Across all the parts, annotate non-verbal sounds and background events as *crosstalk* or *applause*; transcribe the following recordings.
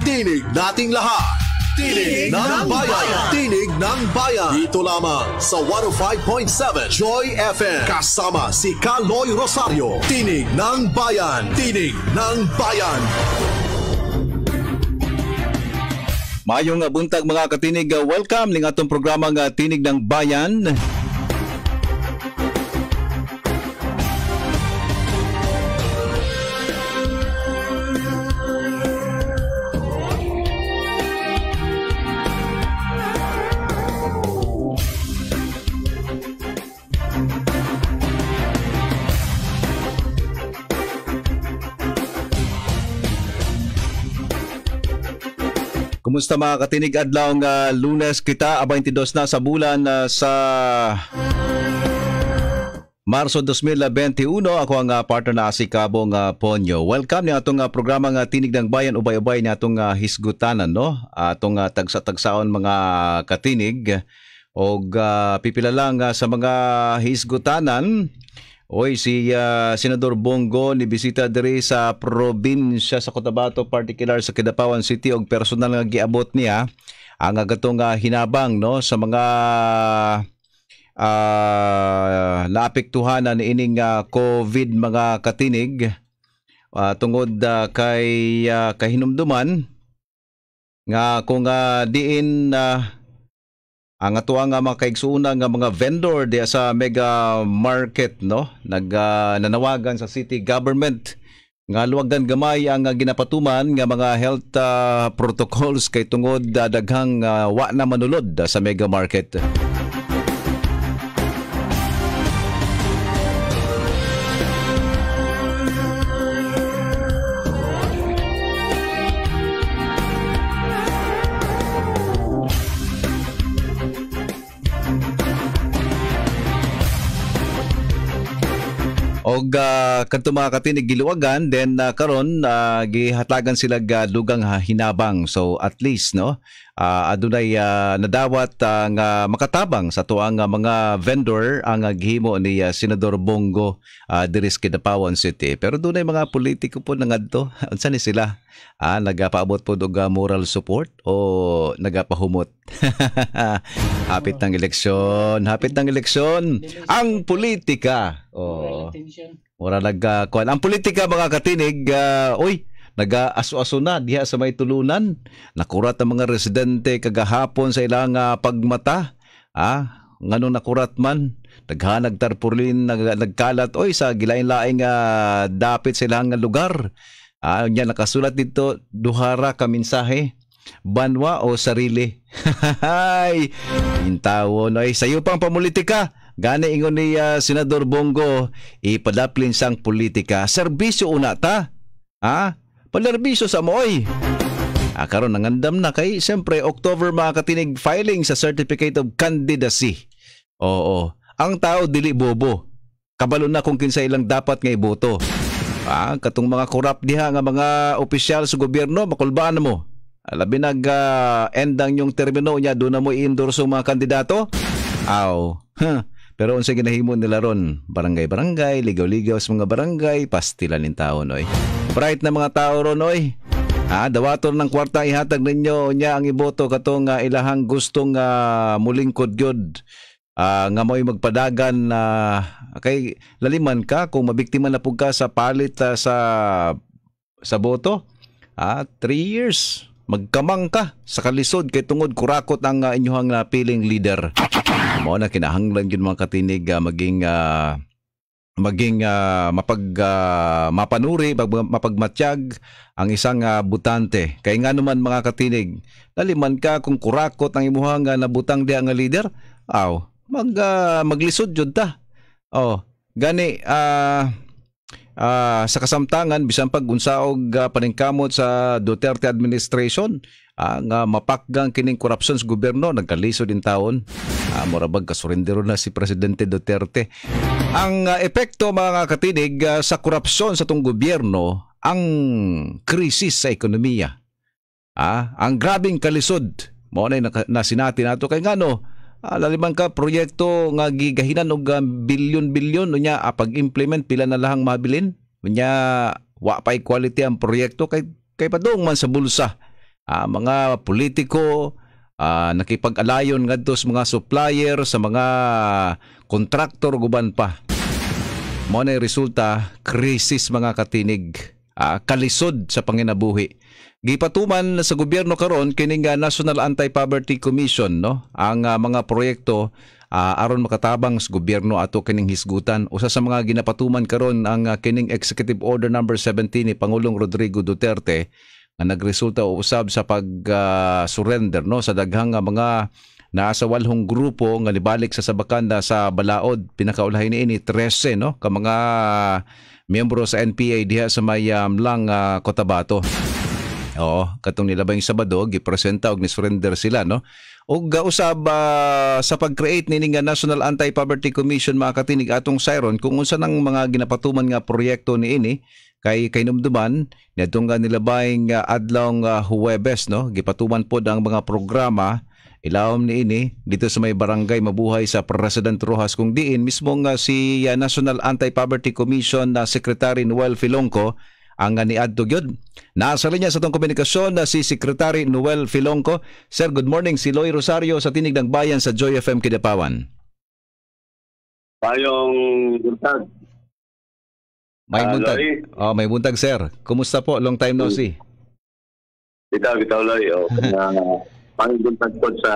Tinig nating lahat. Tinig, Tinig ng, bayan. bayan. Tinig ng Bayan. Dito lamang sa 105.7 Joy FM. Kasama si Kaloy Rosario. Tinig ng Bayan. Tinig ng Bayan. Mayong buntag mga katinig, uh, welcome ning atong programang uh, Tinig ng Bayan. Kumusta mga katinig adlaw nga uh, Lunes kita abang tidos na sa bulan uh, sa Marso 2021 ako ang uh, partner na si Kabong uh, Ponyo. Welcome ni atong uh, programa nga Tinig ng Bayan ubay-ubay ni atong uh, hisgutanan no. Atong uh, tagsa-tagsaon mga katinig og uh, pipila lang uh, sa mga hisgutanan Oy, si uh, Senador Bongo ni bisita diri sa probinsya sa Cotabato, particular sa Kidapawan City og personal nga giabot niya ang agatong uh, hinabang no sa mga uh, ah, naapektuhan na ining uh, COVID mga katinig uh, tungod uh, kay uh, kahinumduman nga kung uh, diin uh, ang ato nga ah, mga kaigsuna nga mga vendor diya sa mega market no nag uh, nanawagan sa city government nga luwagan gamay ang ah, ginapatuman nga mga health uh, protocols kay tungod uh, daghang uh, wa na manulod uh, sa mega market. og uh, ah, kadto mga katinig giluwagan then uh, karon uh, gihatagan sila uh, dugang uh, hinabang so at least no uh, adunay uh, nadawat ang ah, uh, makatabang sa tuang uh, mga vendor ang uh, gihimo ni uh, Senador Bongo uh, diri sa Kidapawan City pero dunay mga politiko po nangadto *laughs* unsa ni sila ah, nagapaabot po og uh, moral support o nagapahumot *laughs* hapit ng eleksyon hapit ng eleksyon ang politika oh mura nagkuan ang politika mga katinig uh, oy nagaaso-aso na diha sa may tulunan. Nakurat ang mga residente kagahapon sa ilang uh, pagmata. Ah, ngano nakurat man naghanag tarpulin nag, nagkalat oy sa gilain-laing uh, dapit sa ilang lugar. Ah, nya nakasulat dito duhara ka mensahe banwa o sarili. Hay, *laughs* intawo no ay sayo pang pamulitika. Gani ingon ni uh, Senador Bongo, ipadaplin sang politika, serbisyo una ta. Ha? palarbiso sa mo'y. ah, ng andam na kay siyempre October makatinig filing sa Certificate of Candidacy. Oo, ang tao dili bobo. Kabalo na kung kinsa ilang dapat nga iboto. Ah, katong mga korap diha nga mga opisyal sa gobyerno makulbaan mo. Ah, labi nag uh, endang yung termino niya do na mo i-endorse mga kandidato. Aw. Huh. Pero unsa ginahimo nila ron, barangay-barangay, ligaw-ligaw sa mga barangay, pastilan nin taon oy. Bright na mga tao ron, oy. Ah, dawator ng kwarta ihatag ninyo niya ang iboto katong uh, ilahang gustong uh, muling kodyod uh, ah, nga mo'y magpadagan na uh, kay laliman ka kung mabiktima na pug ka sa palit uh, sa sa boto. Ah, uh, three years. Magkamang ka sa kalisod kay tungod kurakot ang uh, inyong napiling leader. Mo na kinahanglan yun mga katinig uh, maging uh, maging uh, mapag uh, mapanuri, mapagmatyag ang isang uh, butante. Kay nga naman mga katinig, laliman ka kung kurakot ang imuhang nga nabutang di ang leader, aw, mag uh, maglisod jud ta. Oh, gani uh, uh, sa kasamtangan bisan pag unsaog uh, paningkamot sa Duterte administration, ang ah, uh, mapakgang kining korupsyon sa gobyerno nagkaliso din taon uh, ah, murabag kasurindero na si presidente Duterte ang uh, epekto mga katinig uh, sa korupsyon sa tong gobyerno ang krisis sa ekonomiya ah ang grabing kalisod mo na nasinati nato kay ngano ah, laliman ka proyekto nga gigahinan og bilyon-bilyon unya ah, pag-implement pila na lahang mabilin unya wa pa quality ang proyekto kay kay padong man sa bulsa uh, mga politiko, uh, nakipag-alayon ngadto sa mga supplier, sa mga kontraktor guban pa. Mo na resulta krisis mga katinig, uh, kalisod sa panginabuhi. Gipatuman sa gobyerno karon kining National Anti-Poverty Commission no ang uh, mga proyekto uh, aron makatabang sa gobyerno ato kining hisgutan usa sa mga ginapatuman karon ang uh, kining Executive Order number no. 17 ni Pangulong Rodrigo Duterte nga nagresulta o usab sa pag-surrender ah, uh, no sa daghang nga mga walhong grupo nga nibalik sa Sabakanda sa Balaod pinakaulahi ni ini 13 no ka mga miyembro sa NPA diha sa may um, lang uh, Cotabato. Oo, katong nila ba yung Sabado gipresenta og ni-surrender sila no. Og usab uh, ah, sa pag-create nini nga National Anti-Poverty Commission mga atong siron kung unsa nang mga ginapatuman nga proyekto ni ini kay kay numduman nitong uh, nilabayng uh, adlong uh, Huwebes no gipatuman pod ang mga programa ilawom ni ini dito sa may barangay mabuhay sa President Rojas kung diin mismo nga uh, si uh, National Anti-Poverty Commission na uh, Secretary Noel Filongco ang uh, niadto gyud nasa linya sa tong komunikasyon na uh, si Secretary Noel Filongco Sir good morning si Loy Rosario sa tinig ng bayan sa Joy FM Kidapawan Payong Gultag may uh, ah, buntag. Loy. Oh, may buntag sir. Kumusta po? Long time no hmm. see. Bitaw, bitaw Loy. O, oh, *laughs* ah, pang buntag po sa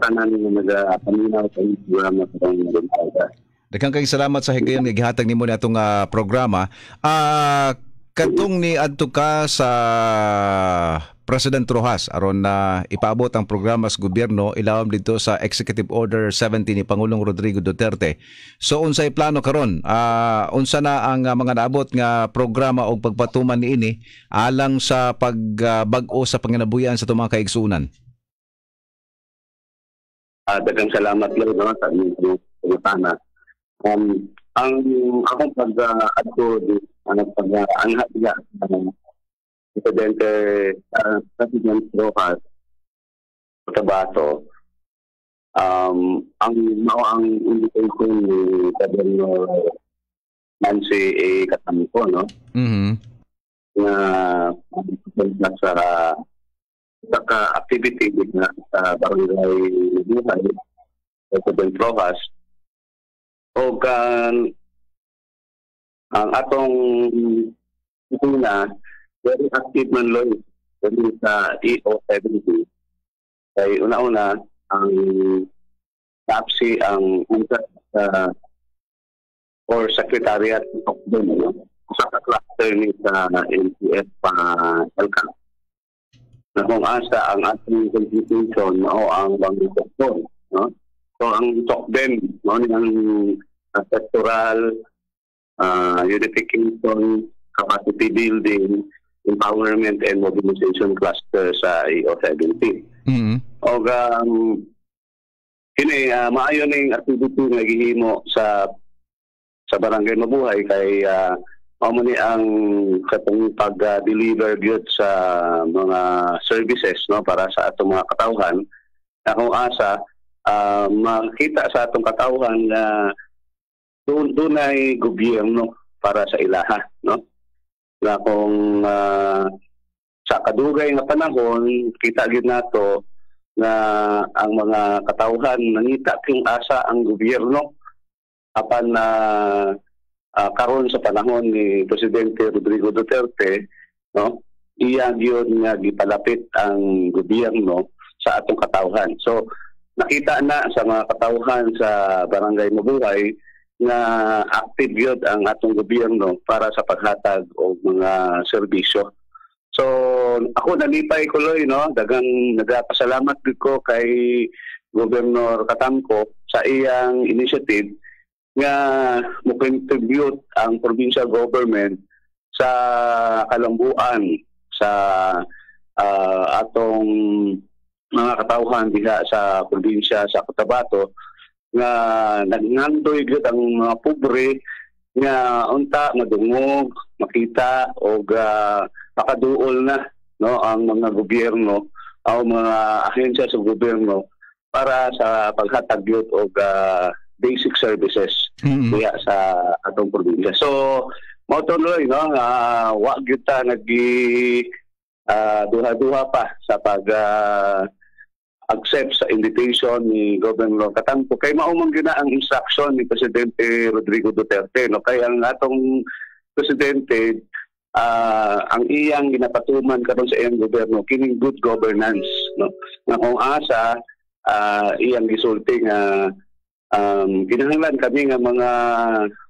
tanan ng mga paminaw sa programa sa buntag. Daghang kay salamat sa higayon nga gihatag nimo natong uh, ah, programa. Ah, uh, kadtong ni adto ka sa President Rojas aron na ipaabot ang programa sa gobyerno ilawom dito sa Executive Order 17 ni Pangulong Rodrigo Duterte. So unsay plano karon? Uh, unsa na ang ah, mga naabot nga programa o pagpatuman niini alang sa pagbag-o uh, sa panginabuyan sa tumang kaigsunan? Uh, dagang salamat lang no, sa inyong pagkutana. Um, ang akong pag-adto uh, ano, pag-anhat uh, um, Presidente, uh, ah, President Rojas, Tabaso, um, ang mao ang indication ni Governor Nancy A. Catamico, no? Mm-hmm. Na na sa sa activity na sa barangay Buhay, President Rojas, o kan ang atong ito na very active man Lloyd kami sa EO70. Kaya una-una, ang NAPSI ang ugat sa or secretariat ng Tokdon, no? sa cluster ni sa NCF pa LCAP na kung asa ang ating computation o ang bangi Tokdon. No? So ang Tokdon, no? ang uh, sectoral uh, ah, unification, capacity building, Empowerment and eh, Mobilization Cluster sa EO17. Mm-hmm. O um, yun eh, uh, maayo na yung activity na gihimo sa sa Barangay Mabuhay kay uh, ni ang katong pag-deliver uh, gyud sa mga services no para sa atong mga katawhan akong asa uh, makita sa atong katawhan na uh, dunay gobyerno para sa ilaha no na kung uh, ah, sa kadugay nga panahon kita gyud nato na ang mga katawhan nangita king asa ang gobyerno apan na uh, uh, ah, karon sa panahon ni presidente Rodrigo Duterte no iya gyud nga gipalapit ang gobyerno sa atong katawhan so nakita na sa mga katawhan sa barangay Mabuhay na active yun ang atong gobyerno para sa paghatag og mga serbisyo. So ako nalipay ko loy no dagang nagapasalamat gid ko kay Governor Katamko sa iyang initiative nga mo contribute ang provincial government sa kalambuan sa uh, atong mga katauhan diha sa probinsya sa Cotabato nga nagngandoy gyud ang mga pobre nga unta madungog makita o uh, ah, makaduol na no ang mga gobyerno o mga ahensya sa gobyerno para sa paghatag gyud og uh, basic services mm-hmm. kaya sa atong probinsya so mao no nga uh, wa gyud ta nagi uh, ah, duha-duha pa sa pag uh, accept sa invitation ni Governor Katampo kay maumang gina ang instruction ni Presidente Rodrigo Duterte no kay ang atong presidente uh, ang iyang ginapatuman karon sa iyang gobyerno kining good governance no nga kung asa uh, iyang gisulti nga um, ginahanglan kami nga mga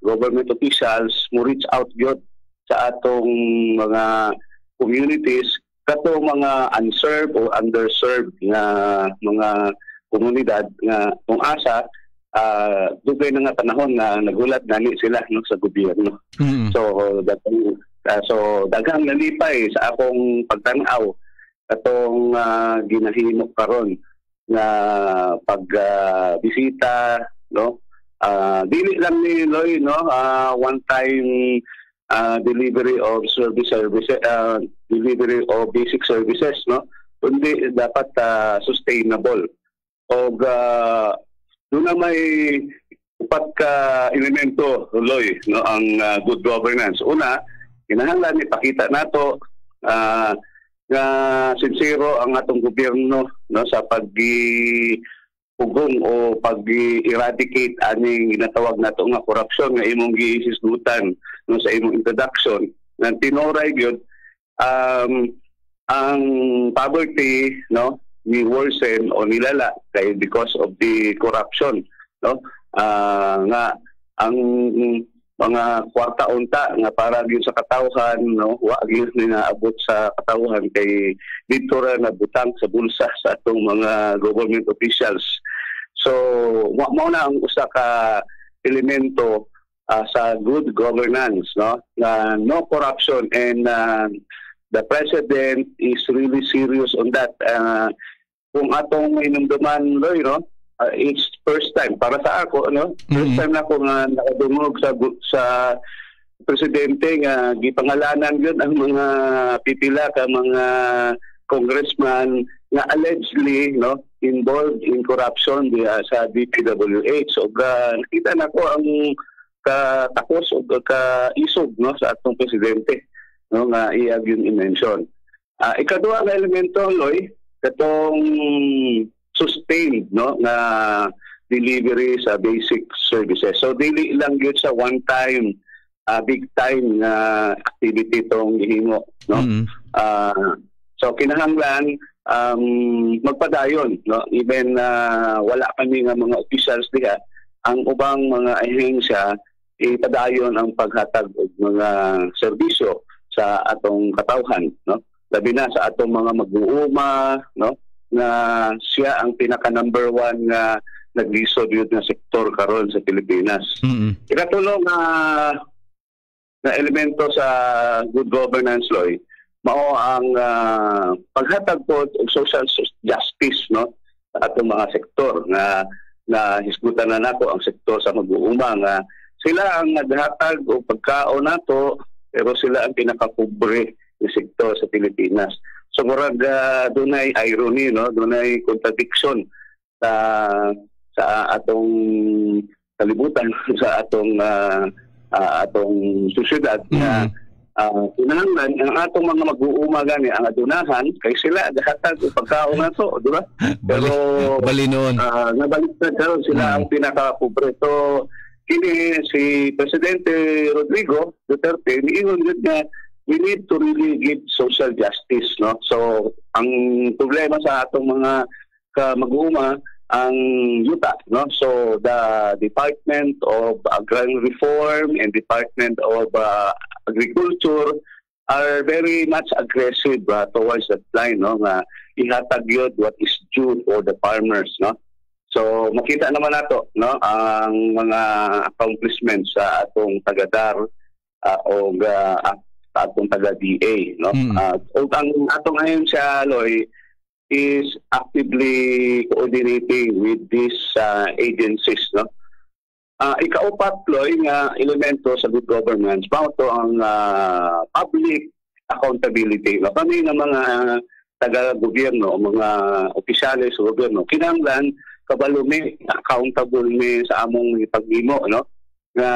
government officials mo reach out gyud sa atong mga communities kato mga unserved o underserved nga mga komunidad nga kung asa uh, dugay na nga panahon na nagulat gani sila no, sa gobyerno. Mm-hmm. So datang uh, so daghang nalipay sa akong pagtan-aw katong uh, ah, ginahimok karon nga pagbisita ah, uh, no uh, dili lang ni Loy no uh, one time uh, delivery of service service uh, delivery o basic services, no? Kundi dapat uh, sustainable. O uh, ah, doon na may upat ka elemento, Loy, no, ang uh, good governance. Una, kinahanglan ipakita nato uh, na sincero ang atong gobyerno no sa pag pugong o pag eradicate aning ginatawag nato nga korupsyon nga imong gihisgutan no sa imong introduction nang tinoray gyud um, ang poverty no ni worsen o nilala kay because of the corruption no uh, nga ang mga kwarta unta nga para gyud sa katawhan no wa gyud ni naabot sa katawhan kay dito ra butang sa bulsa sa atong mga government officials so wa mao na ang usa ka elemento uh, sa good governance no na no corruption and uh, the president is really serious on that. Uh, kung atong inumduman, no, uh, it's first time para sa ako ano mm-hmm. first time na ako nga nakadungog sa sa presidente nga gipangalanan gyud ang mga pipila ka mga congressman nga allegedly no involved in corruption diha sa DPWH so uh, nakita na ko ang katakos o ka isog no sa atong presidente no nga iag yung i-mention. uh, ah, ikaduha nga elemento loy katong sustained no nga delivery sa basic services so dili lang gyud sa one time uh, big time na uh, activity tong gihimo no mm uh, so kinahanglan um, magpadayon no even uh, wala kami nga mga officials diha ang ubang mga ahensya ipadayon ang paghatag og mga serbisyo sa atong katawhan, no? Labi na sa atong mga mag-uuma, no? Na siya ang pinaka number one nga uh, naglisod yun na sektor karon sa Pilipinas. Mm-hmm. Ikatulong uh, na elemento sa good governance law eh, mao ang uh, paghatag po og social justice no sa atong mga sektor na na hisgutan na nako ang sektor sa mag-uuma nga sila ang naghatag og pagkaon nato pero sila ang pinakapobre na sektor sa Pilipinas. So murag uh, doon ay irony, no? doon ay contradiction sa sa atong kalibutan *laughs* sa atong uh, uh, atong susyudad na uh, mm-hmm. kinahanglan ang atong mga mag-uuma gani ang adunahan kay sila gahatag pagkaon na to di ba *laughs* pero Bali, noon. uh, nabaliktad karon sila mm. ang pinaka pobreto so, kini si Presidente Rodrigo Duterte niingon gud nga we need to really give social justice no so ang problema sa atong mga ka mag-uuma ang yuta no so the Department of Agrarian Reform and Department of uh, Agriculture are very much aggressive uh, towards that line no nga ihatag yun what is due for the farmers no So makita naman nato no ang mga accomplishments sa atong tagadar uh, o uh, atong taga DA no. Mm. Uh, ang atong ayon si Loy is actively coordinating with these uh, agencies no. Uh, ikaupat Loy nga elemento sa good governance mao to ang uh, public accountability. No? Kami ng mga taga-gobyerno, mga opisyales sa gobyerno, kinahanglan kabalo mi accountable mi sa among pagdimo no nga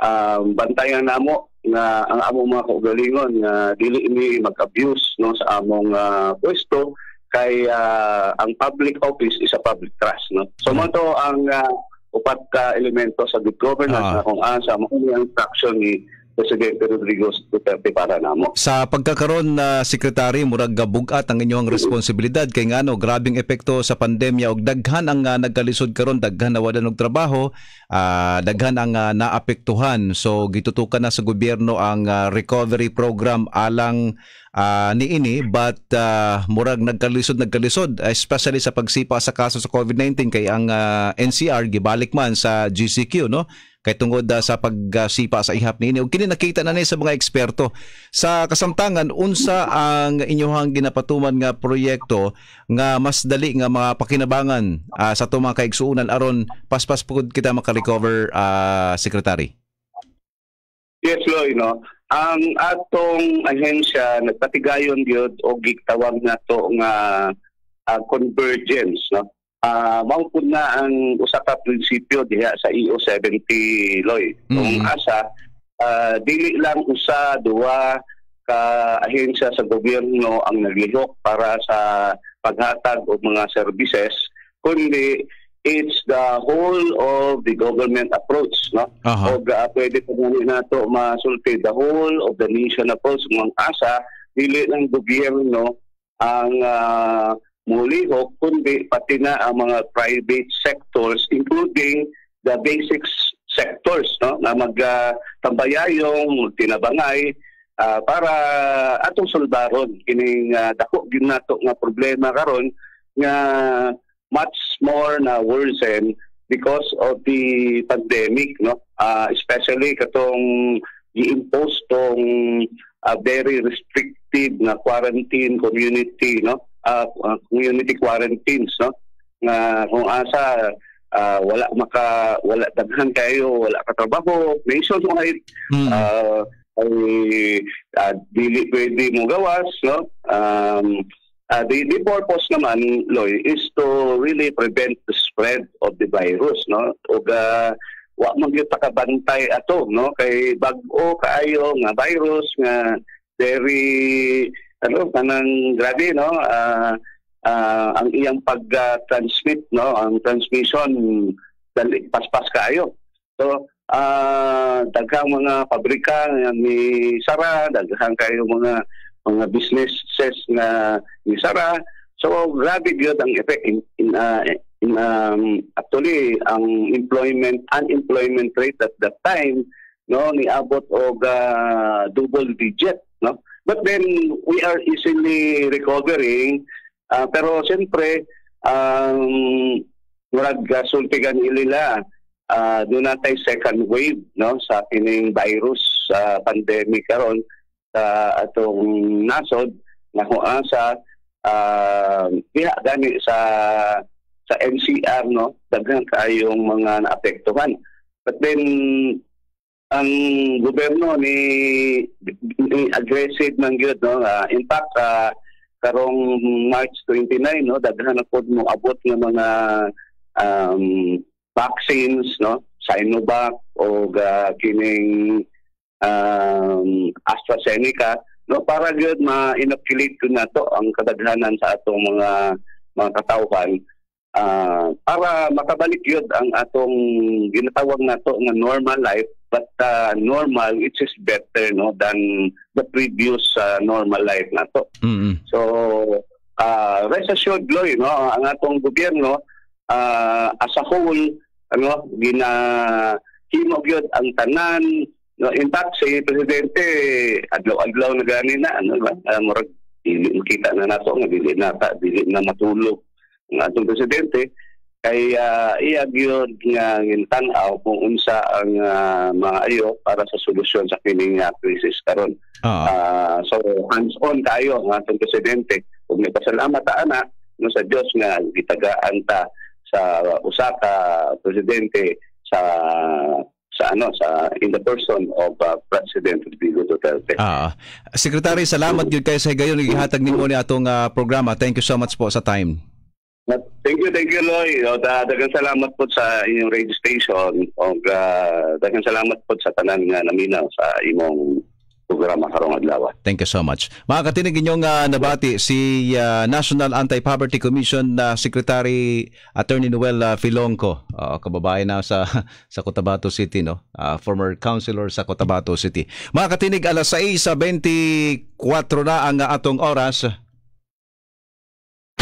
um, bantayan namo nga ang among mga kaugalingon nga dili mi mag-abuse no sa among uh, pwesto kay uh, ang public office is a public trust no so mo to ang uh, upat ka elemento sa good governance uh-huh. na kung asa mo ang traction ni Presidente Rodrigo Duterte para namo. Sa pagkakaroon na Sekretary, murag gabugat ang inyong responsibilidad kay ngano grabing epekto sa pandemya og daghan ang uh, nagkalisod karon daghan nawala og trabaho, uh, daghan ang uh, naapektuhan. So gitutukan na sa gobyerno ang uh, recovery program alang uh, ini but uh, murag nagkalisod nagkalisod especially sa pagsipa sa kaso sa COVID-19 kay ang uh, NCR gibalik man sa GCQ no kay tungod uh, sa pagsipa uh, sa ihap niini ug kini nakita na ni sa mga eksperto sa kasamtangan unsa ang inyohang ginapatuman nga proyekto nga mas dali nga mga pakinabangan uh, sa tumang kaigsuonan aron paspas pud kita makarecover uh, ah, secretary Yes, Loy, no? Ang atong ahensya nagpatigayon gyud og gitawag to nga uh, convergence, no? uh, ah, maupod na ang usa ka prinsipyo diha sa EO 70 loy mm-hmm. kung asa uh, dili lang usa duwa ka ahensya sa gobyerno ang naglihok para sa paghatag og mga services kundi it's the whole of the government approach no uh-huh. og uh, pwede pagani nato masulti the whole of the nation approach mga asa dili lang gobyerno ang uh, mulihok, kundi pati na ang mga private sectors, including the basic sectors no, na magtambayayong, uh, tinabangay, uh, ah, para atong soldaron kining uh, dako gyud nato nga problema karon nga much more na worsen because of the pandemic no uh, especially katong gi-impose tong uh, very restrictive na quarantine community no uh, community quarantines no nga kung asa uh, wala maka wala daghan kayo wala ka trabaho nationwide mm. uh, ay uh, dili pwede mo gawas no um, uh, the, the purpose naman Loy is to really prevent the spread of the virus no ug uh, wa man gyud takabantay ato no kay bag-o kaayo nga virus nga very Hello, kanang grabe no. Uh, uh, ang iyang pag-transmit no, ang transmission dali paspas kaayo. So uh, ah, daghang mga pabrika nga ni Sara, daghang kayo mga mga businesses na ni Sara. So grabe gyud ang effect in, in, uh, in um, actually ang employment unemployment rate at that time no niabot og uh, double digit no But then, we are easily recovering. Uh, pero siyempre, ang um, murag sultigan ilila, uh, ah, doon natin second wave no, sa kining virus uh, pandemic karon sa uh, atong nasod na sa uh, ah, gani sa sa NCR no daghan kayong mga naapektuhan but then ang gobyerno ni, ni aggressive man gyud no uh, in fact uh, karong March 29 no daghan na pod mo abot ng mga um, vaccines no Sinovac o uh, kining um, AstraZeneca no para gyud ma-inoculate ko na to ang kadaghanan sa atong mga mga katawhan uh, para makabalik gyud ang atong ginatawag nato nga normal life but uh, normal it's just better no than the previous uh, normal life na to. Mm-hmm. So uh, rest assured Glory no ang atong gobyerno uh, as a whole ano gina himo ang tanan no in fact si presidente adlaw-adlaw na gani na ano ba uh, murag kita na nato nga dili na ta dili na matulog ng atong presidente kay uh, ah, iya gyud nga gintanaw kung unsa ang uh, mga ayo para sa solusyon sa kining uh, ah, crisis karon. Uh-huh. Uh, so hands on kayo ng sa presidente ug nagpasalamat ta ana no sa Dios nga gitagaan ta sa usa ka presidente sa sa ano sa in the person of uh, President Rodrigo Duterte. Ah, Secretary, salamat gyud kay sa higayon gihatag nimo ni atong uh, programa. Thank you so much po sa time. Thank you, thank you, Loy. O, uh, salamat po sa inyong radio station. O, uh, da, salamat po sa tanan nga naminaw sa imong programa karong adlaw. Thank you so much. Mga katinig inyong uh, nabati si uh, National Anti-Poverty Commission na uh, Secretary Attorney Noel uh, Filonco, uh, kababae na sa *laughs* sa Cotabato City no, uh, former councilor sa Cotabato City. Mga katinig alas 6:24 na ang uh, atong oras.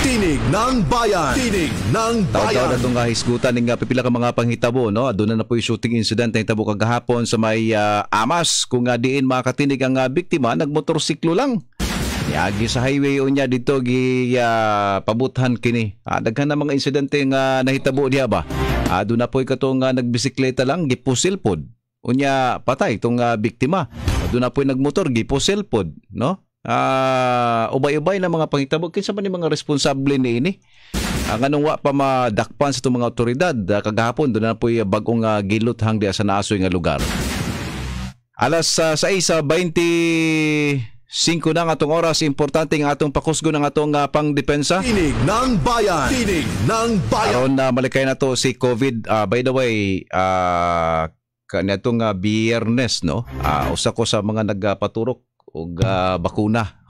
Tinig ng Bayan. Tinig ng Bayan. Tawag na itong kahisgutan ng pipila ka mga panghitabo. No? Ah, doon na na po yung shooting incident na hitabo kagahapon sa may uh, Amas. Kung nga ah, diin makatinig ang uh, biktima, nagmotorsiklo lang. Niagi sa highway o niya dito gi uh, pabuthan kini. Ah, daghan na mga insidente nga uh, nahitabo diya ba. Ah, doon na po katong uh, nagbisikleta lang gipusil pod. Unya patay tong uh, biktima. Doon na po nagmotor gipusil pod, no? uh, ubay-ubay na mga pangitabog kinsa man ni mga responsable ni ini ang ah, anong wa pa madakpan sa itong mga otoridad uh, ah, kagahapon doon na po yung bagong uh, gilot hang di sa naasoy nga lugar alas uh, 6.20 5 ng atong oras, importante ang atong pakusgo ng atong uh, pangdepensa. Tinig ng bayan! Tinig ng bayan! Aron na uh, malikay na to si COVID. Uh, by the way, uh, kanitong uh, biyernes, no? Uh, usa ko sa mga nagpaturok og uh, ah, bakuna *laughs*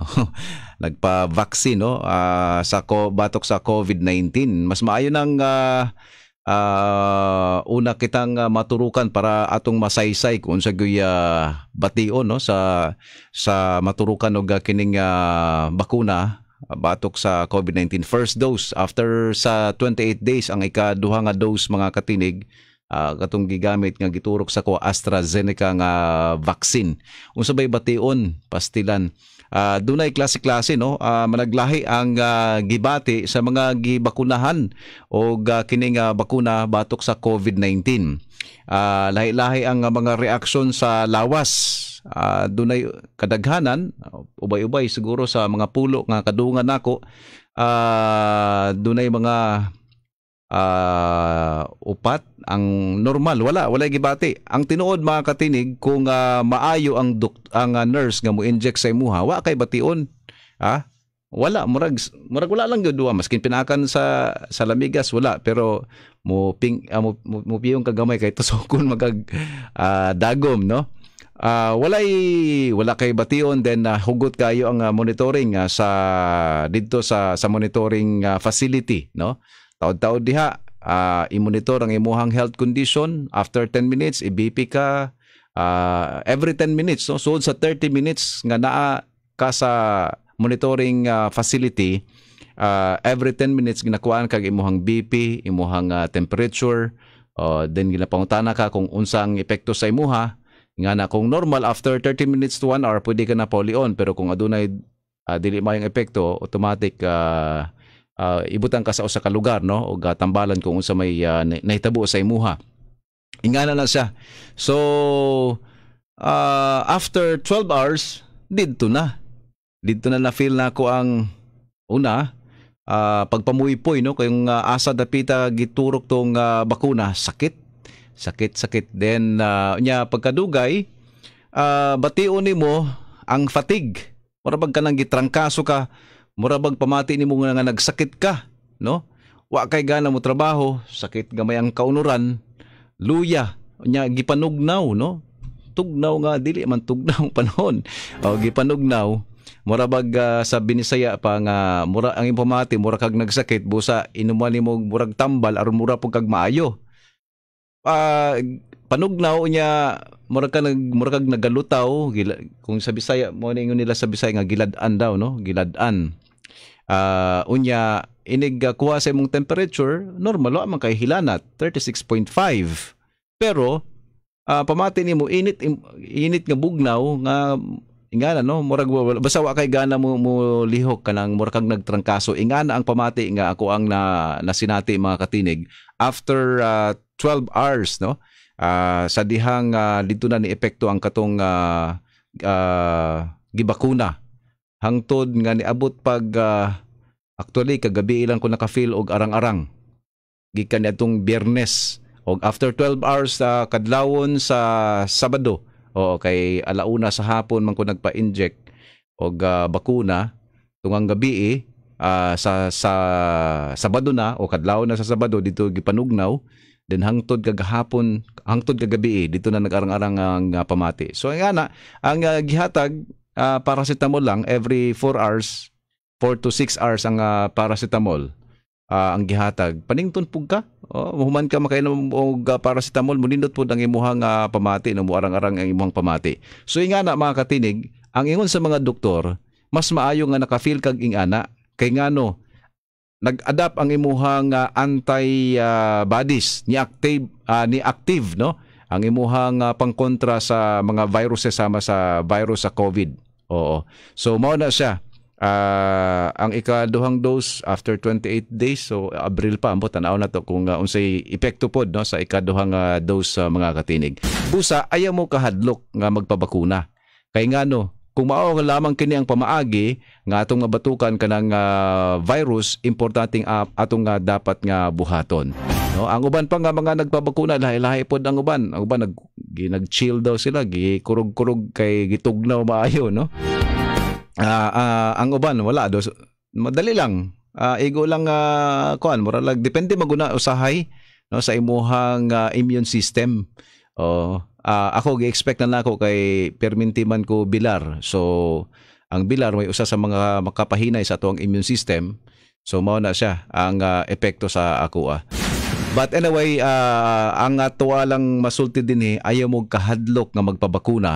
nagpa-vaccine no uh, sa ko, batok sa COVID-19 mas maayo nang uh, uh, una kitang uh, maturukan para atong masaysay kun sa guya uh, batio no sa sa maturukan og uh, kining uh, bakuna batok sa COVID-19 first dose after sa 28 days ang ikaduha nga dose mga katinig uh, katong gigamit nga giturok sa ko AstraZeneca nga vaccine unsa bay bation pastilan uh, dunay klase-klase no uh, managlahi ang uh, gibati sa mga gibakunahan o uh, kining uh, bakuna batok sa COVID-19 uh, lahi-lahi ang mga reaksyon sa lawas uh, dunay kadaghanan ubay-ubay siguro sa mga pulo nga kadungan nako uh, dunay mga uh, upat ang normal wala wala gibati ang tinuod mga katinig kung uh, maayo ang duk- ang uh, nurse nga mo inject sa imuha wa kay bation ha wala murag murag wala lang gyud maskin pinakan sa sa lamigas wala pero mo ping uh, mo, mo, mo piyong kagamay kay tusokon magag uh, dagom no uh, walay wala kay bation then uh, hugot kayo ang uh, monitoring uh, sa didto sa sa monitoring uh, facility no Taod-taod diha, uh, imonitor ang imuhang health condition. After 10 minutes, i-BP ka. Uh, every 10 minutes, no? so sa 30 minutes nga naa ka sa monitoring uh, facility, uh, every 10 minutes ginakuan kag imuhang BP, imuhang uh, temperature, uh, then ginapangutana ka kung unsang epekto sa imuha. Nga na kung normal after 30 minutes to 1 hour pwede ka na pauli on pero kung adunay uh, dili may epekto automatic uh, uh, ah, ibutang ka sa usa ka lugar no og tambalan kung unsa may uh, ah, nahitabo sa imuha ingana na siya so uh, after 12 hours didto na didto na na feel na ko ang una uh, pagpamuypoy no kayong uh, asa dapita giturok tong uh, bakuna sakit sakit sakit then uh, nya pagkadugay uh, bation nimo ang fatigue para pag kanang gitrangkaso ka murabag pamati nimo nga nga nagsakit ka, no? Wa kay gana mo trabaho, sakit gamay ang kaunuran, luya, nya gipanugnaw, no? Tugnaw nga dili man tugnaw *laughs* panahon. O gipanugnaw, murabag uh, ah, sa Binisaya pa nga mura ang impamati mura kag nagsakit busa inuman nimo murag tambal aron mura pug kag maayo. Uh, panugnaw niya mura ka nag mura kag nagalutaw gila, kung sa Bisaya mo ningon nila sa Bisaya nga giladan daw no giladan uh, unya inig ah, kuha sa imong temperature normal wa man kay hilanat 36.5 pero uh, pamati nimo init init nga bugnaw nga ingana no murag basa wa kay gana mo, mo lihok kanang murag kag nagtrangkaso ingana ang pamati nga ako ang na, nasinati mga katinig after uh, 12 hours no uh, sa dihang uh, dito na ni epekto ang katong uh, uh, gibakuna hangtod nga niabot pag uh, actually kagabi ilang ko nakafeel og arang-arang gikan atong Biyernes og after 12 hours sa uh, kadlawon sa Sabado o kay alauna sa hapon man ko nagpa-inject og uh, bakuna tungang gabi eh, uh, sa sa Sabado na o kadlawon na sa Sabado dito gipanugnaw then hangtod kagahapon hangtod kagabi eh, dito na nagarang-arang ang uh, pamati so nga na ang uh, gihatag uh, paracetamol lang every 4 hours, 4 to 6 hours ang uh, paracetamol uh, ang gihatag. Panington pug ka. Oh, human ka makainom og uh, paracetamol munindot pud ang imong uh, pamati no muarang-arang ang imong pamati. So inga na mga katinig, ang ingon sa mga doktor, mas maayo nga nakafeel kag ingana kay ngano nag-adapt ang imuhang uh, anti uh, bodies ni active uh, ni active no ang imuhang uh, pangkontra sa mga viruses sama sa virus sa COVID. Oo. So mao na siya. Uh, ang ikaduhang dose after 28 days so Abril pa ambo tanaw na to kung uh, unsay epekto pod no sa ikaduhang uh, dose sa uh, mga katinig. Busa ayaw mo kahadlok nga magpabakuna. Kay ngano kung mao lamang kini ang pamaagi nga atong mabatukan kanang uh, virus importanteng uh, atong uh, dapat nga buhaton. No, ang uban pa nga mga nagpabakuna lahi-lahi pod ang uban. Ang uban nag nag-chill daw sila, gikurog-kurog kay gitugnaw maayo, no. Ah, uh, uh, ang uban wala do. Madali lang. Uh, igo lang uh, kuan, mura lang depende maguna usahay no sa imuhang uh, immune system. Oh, uh, ako gi-expect na nako kay permintiman ko bilar. So ang bilar may usa sa mga makapahinay sa atuang immune system. So mao na siya ang uh, epekto sa akoa. ah. But anyway, uh, ang tuwa lang masulti din eh, ayaw mo kahadlok nga magpabakuna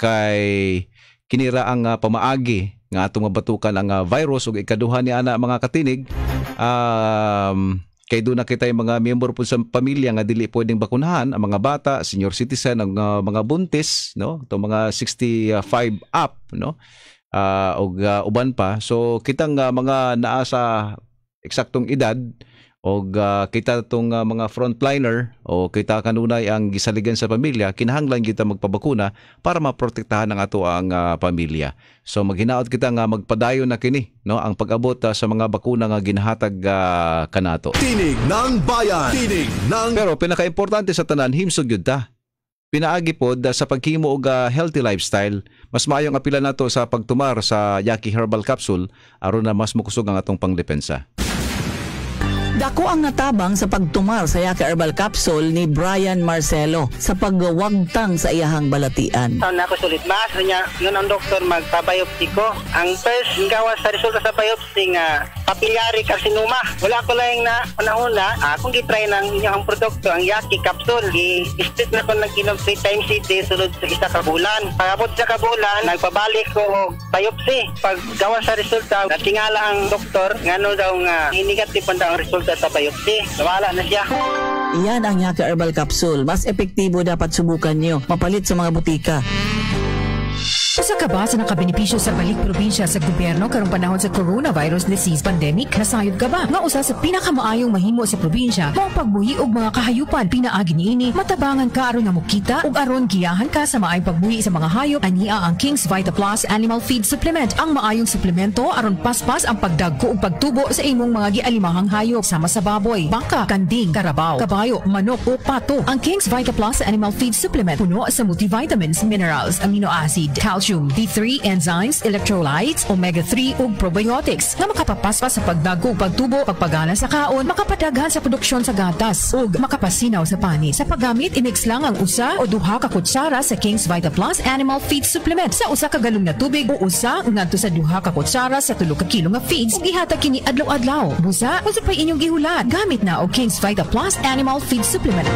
kay kinira ang uh, pamaagi nga atong mabatukan ang uh, virus ug ikaduha ni ana mga katinig um, kay do na kita yung mga member po sa pamilya nga dili pwedeng bakunahan ang mga bata, senior citizen, ang uh, mga buntis, no? Ito mga 65 up, no? Uh, og uh, uban pa. So kitang uh, mga naa sa eksaktong edad og uh, ah, kita tong uh, mga frontliner o kita kanunay ang gisaligan sa pamilya kinahanglan kita magpabakuna para maprotektahan ang ato ang uh, pamilya so maghinaot kita nga magpadayon na kini no ang pag-abot uh, sa mga bakuna nga ginahatag uh, kanato tinig ng bayan tinig ng pero pinakaimportante sa tanan himsog gyud ta pinaagi pod sa paghimo og uh, healthy lifestyle mas maayo nga pila nato sa pagtumar sa Yaki Herbal Capsule aron na mas mukusog ang atong pangdepensa Dako ang natabang sa pagtumar sa Yaki Herbal Capsule ni Brian Marcelo sa pagwagtang sa iyahang balatian. Sa na ako sulit mas niya, yun ang doktor magpabiopsy ko. Ang first gawa sa resulta sa biopsy nga papillary Karsinuma. Wala ko lang na una-una, akong ah, gitry ng inyong produkto, ang Yaki Capsule. I-split na ko ng kinog 3 times a day sulod sa isa kabulan. Pagabot sa kabulan, nagpabalik ko og biopsy. Pag gawa sa resulta, natingala ang doktor, ngano daw nga, negative pa ang resulta sa biopsy. Nawala na siya. Iyan ang Yaki Herbal Capsule. Mas epektibo dapat subukan nyo. Mapalit sa mga butika. Isa ka ba sa nakabenepisyo sa balik probinsya sa gobyerno karong panahon sa coronavirus disease pandemic? Nasayod ka ba? Nga usa sa pinakamaayong mahimo sa probinsya mao pagbuhi og mga kahayupan pinaagi niini matabangan ka aron nga mokita ug aron giyahan ka sa maayong pagbuhi sa mga hayop ania ang King's Vita Plus Animal Feed Supplement ang maayong suplemento aron paspas ang pagdagko ug pagtubo sa imong mga gialimahang hayop sama sa baboy, baka, kanding, karabaw, kabayo, manok o pato. Ang King's Vita Plus Animal Feed Supplement puno sa multivitamins, minerals, amino acid, calcium calcium, D3, enzymes, electrolytes, omega-3 ug probiotics nga makapapaspas sa pagdago pagtubo, pagpagana sa kaon, makapadaghan sa produksyon sa gatas ug makapasinaw sa pani. Sa paggamit, imix lang ang usa o duha ka kutsara sa King's Vita Plus Animal Feed Supplement sa usa ka galong na tubig o usa ngadto sa duha ka kutsara sa tulo ka kilo nga feeds ug ihatag kini adlaw-adlaw. Busa, usa pa inyong gihulat. Gamit na og King's Vita Plus Animal Feed Supplement.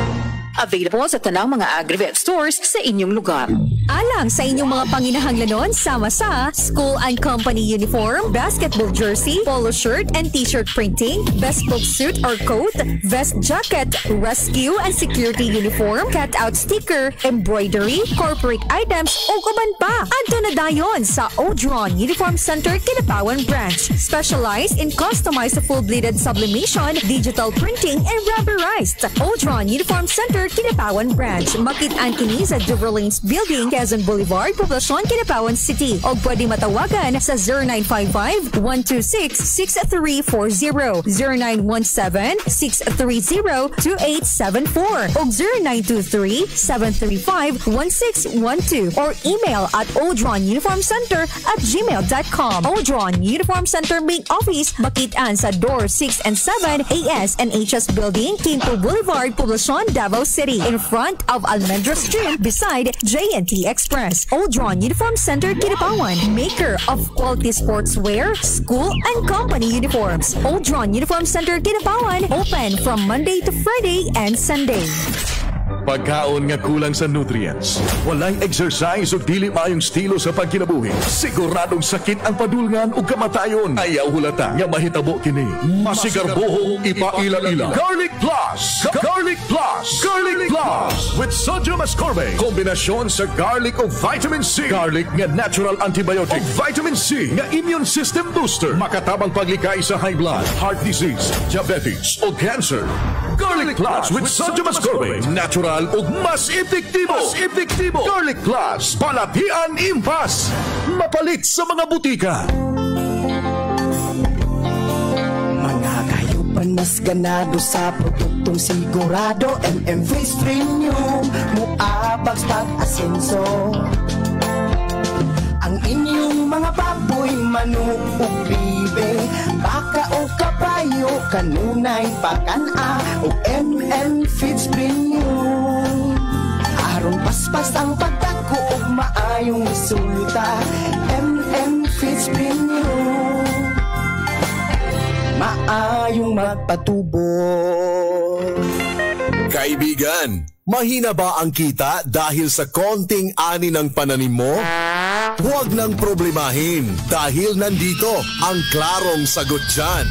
Available sa tanang mga agri-vet stores sa inyong lugar. Alang sa inyong mga panginahang lanon, sama sa school and company uniform, basketball jersey, polo shirt and t-shirt printing, best book suit or coat, vest jacket, rescue and security uniform, cut-out sticker, embroidery, corporate items o kuban pa. Adto na dayon sa Odron Uniform Center Kinapawan Branch. Specialized in customized full-bleeded sublimation, digital printing, and rubberized. Odron Uniform Center Kinapawan Branch. Makit-an kini sa Duverlanes Building Quezon Boulevard, Poblacion, Kinapawan City. O pwede matawagan sa 0955-126-6340, 0917-630-2874, o 0923-735-1612, or email at odronuniformcenter at gmail.com. Odron Uniform Center Main Office, Bakitaan sa Door 6 and 7, AS and HS Building, Quinto Boulevard, Poblacion, Davao City, in front of Almendra Street, beside JNT Express, Oldron Uniform Center, Kitapawan, maker of quality sportswear, school, and company uniforms. Oldron Uniform Center, Kitapawan, open from Monday to Friday and Sunday. Pagkaon nga kulang sa nutrients. Walay exercise o dili maayong estilo sa pagkinabuhi. Siguradong sakit ang padulngan o kamatayon. Ayaw hulata nga mahitabo kini. Masigarboho ipaila-ila. Garlic Plus! Ga garlic Plus! Garlic Plus! With sodium ascorbate. Kombinasyon sa garlic o vitamin C. Garlic nga natural antibiotic. O vitamin C nga immune system booster. Makatabang paglikay sa high blood, heart disease, diabetes o cancer. Garlic Plus with sodium ascorbate. Natural o mas epektibo. Mas epektibo. Garlic Plus. Palatian Impas. Mapalit sa mga butika. Mga kayo panas ganado sa produktong sigurado. MM Face Premium. Muabag, pag asenso. Ang inyong mga pa manok o bibe Baka o kabayo, kanunay pakana O MM feeds premium Aron paspas ang pagdako o maayong sulta MM feeds premium Maayong magpatubo Kaibigan, Mahina ba ang kita dahil sa konting ani ng pananim mo? Huwag nang problemahin dahil nandito ang klarong sagot dyan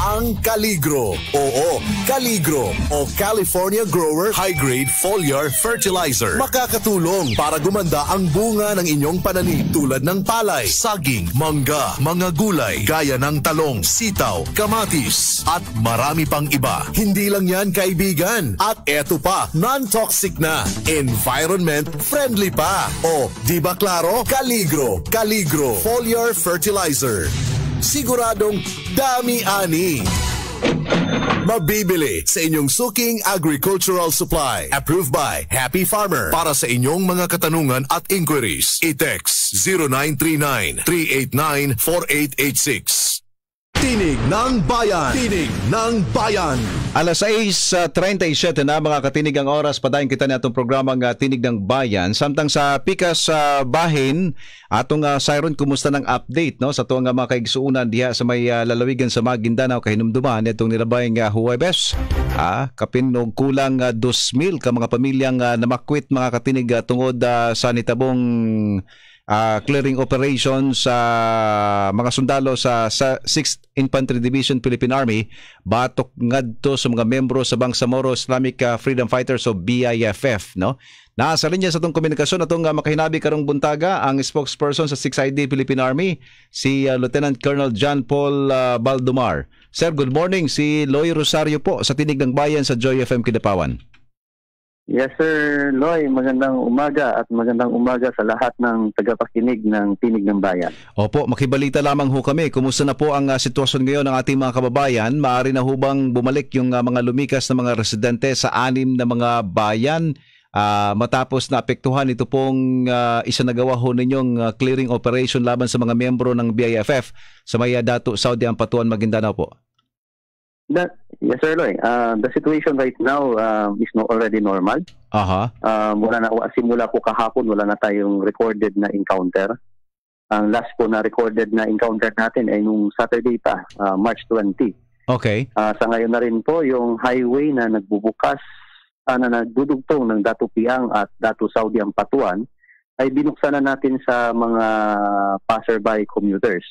ang Caligro. Oo, Caligro o California Grower High Grade Foliar Fertilizer. Makakatulong para gumanda ang bunga ng inyong pananim tulad ng palay, saging, mangga, mga gulay, gaya ng talong, sitaw, kamatis, at marami pang iba. Hindi lang yan kaibigan. At eto pa, non-toxic na, environment friendly pa. O, di ba klaro? Caligro, Caligro Foliar Fertilizer siguradong dami-ani. Mabibili sa inyong suking agricultural supply. Approved by Happy Farmer. Para sa inyong mga katanungan at inquiries, i-text 0939-389-4886. Tinig ng Bayan. Tinig ng Bayan. Alas 6.37 ah, na mga katinig ang oras. Padayon kita na itong programang uh, Tinig ng Bayan. Samtang sa Pikas sa uh, Bahin, atong uh, ah, Siron, kumusta ng update no? sa tuwang uh, mga kaigsuunan diha sa may uh, lalawigan sa Maguindanao kahinumduman itong nilabayang uh, Huwebes. Ha? kapinog kulang uh, 2,000 ka mga pamilyang uh, namakwit mga katinig uh, tungod uh, sa nitabong uh, clearing operation sa mga sundalo sa, sa 6th Infantry Division Philippine Army batok ngadto sa mga membro sa Bangsamoro Islamic ah, Freedom Fighters o BIFF no Nasa linya sa itong komunikasyon atong uh, makahinabi karong buntaga ang spokesperson sa 6ID Philippine Army si uh, Lieutenant Colonel John Paul uh, Baldomar. Sir, good morning. Si Loy Rosario po sa Tinig ng Bayan sa Joy FM Kidapawan. Yes, Sir Loy. Magandang umaga at magandang umaga sa lahat ng tagapakinig ng Tinig ng Bayan. Opo, makibalita lamang ho kami. Kumusta na po ang uh, sitwasyon ngayon ng ating mga kababayan? Maari na hubang bumalik yung uh, mga lumikas na mga residente sa anim na mga bayan uh, matapos na apektuhan ito pong uh, nagawa ho ninyong uh, clearing operation laban sa mga miyembro ng BIFF sa may uh, Dato Saudi Ampatuan Maguindanao po? That, yes, Sir Loy. Uh, the situation right now uh, is no, already normal. Aha. Um, wala na, simula po kahapon, wala na tayong recorded na encounter. Ang last po na recorded na encounter natin ay nung Saturday pa, uh, March 20. Okay. Uh, sa ngayon na rin po, yung highway na nagbubukas, uh, na nagdudugtong ng Datu Piang at Datu Saudi ang Patuan, ay binuksan na natin sa mga passerby commuters.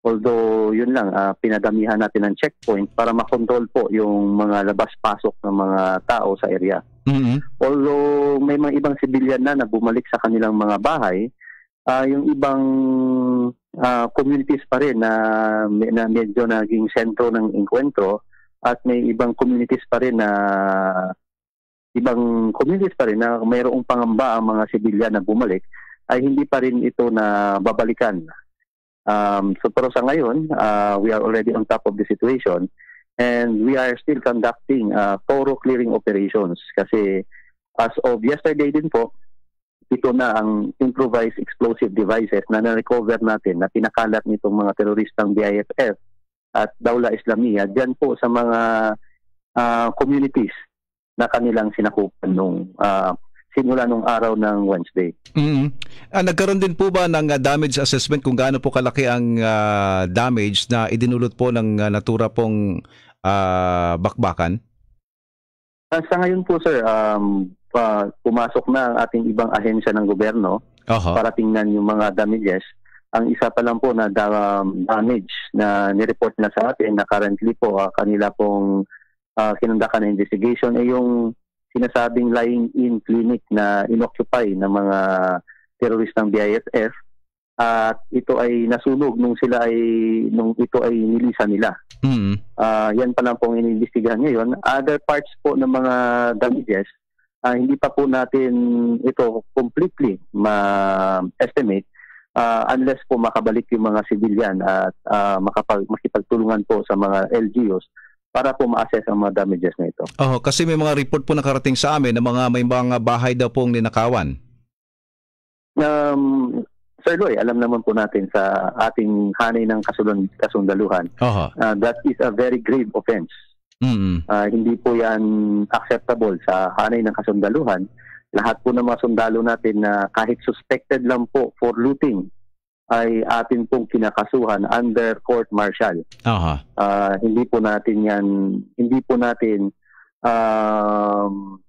Although yun lang, uh, pinadamihan natin ng checkpoint para makontrol po yung mga labas-pasok ng mga tao sa area. Mm-hmm. Although may mga ibang civilian na na bumalik sa kanilang mga bahay, uh, yung ibang uh, communities pa rin na, na medyo naging sentro ng inkwentro at may ibang communities pa rin na ibang communities pa rin na mayroong pangamba ang mga civilian na bumalik ay hindi pa rin ito na babalikan Um, so pero sa ngayon, uh, we are already on top of the situation and we are still conducting uh, thorough clearing operations kasi as of yesterday din po, ito na ang improvised explosive devices na na-recover natin na pinakalat nitong mga teroristang BIFF at Daula Islamiyah dyan po sa mga uh, communities na kanilang sinakupan nung uh, simula nung araw ng Wednesday. Mm-hmm. Ah, nagkaroon din po ba ng uh, damage assessment kung gaano po kalaki ang uh, damage na idinulot po ng uh, natura pong uh, bakbakan? Uh, sa ngayon po sir, um, uh, pumasok na ang ating ibang ahensya ng gobyerno uh-huh. para tingnan yung mga damages. Ang isa pa lang po na um, damage na nireport na sa atin na currently po uh, kanila pong uh, kinundakan na investigation ay yung sinasabing lying-in clinic na inoccupy ng mga terrorist ng BIFF at ito ay nasunog nung sila ay nung ito ay nilisan nila. Mm. Uh, yan pa lang pong iniimbestigahan ngayon. Other parts po ng mga damages uh, hindi pa po natin ito completely ma-estimate uh, unless po makabalik yung mga civilian at uh, makapag makipagtulungan po sa mga LGUs para po ma-assess ang mga damages na ito. Oh, kasi may mga report po nakarating sa amin na mga may mga bahay daw pong ninakawan. Um, Sir Loy, alam naman po natin sa ating hanay ng kasulun, kasundaluhan, uh uh, that is a very grave offense. Mm-hmm. Uh, hindi po yan acceptable sa hanay ng kasundaluhan. Lahat po ng mga sundalo natin na kahit suspected lang po for looting, ay atin pong kinakasuhan under court martial. Uh-huh. hindi po natin yan, hindi po natin um,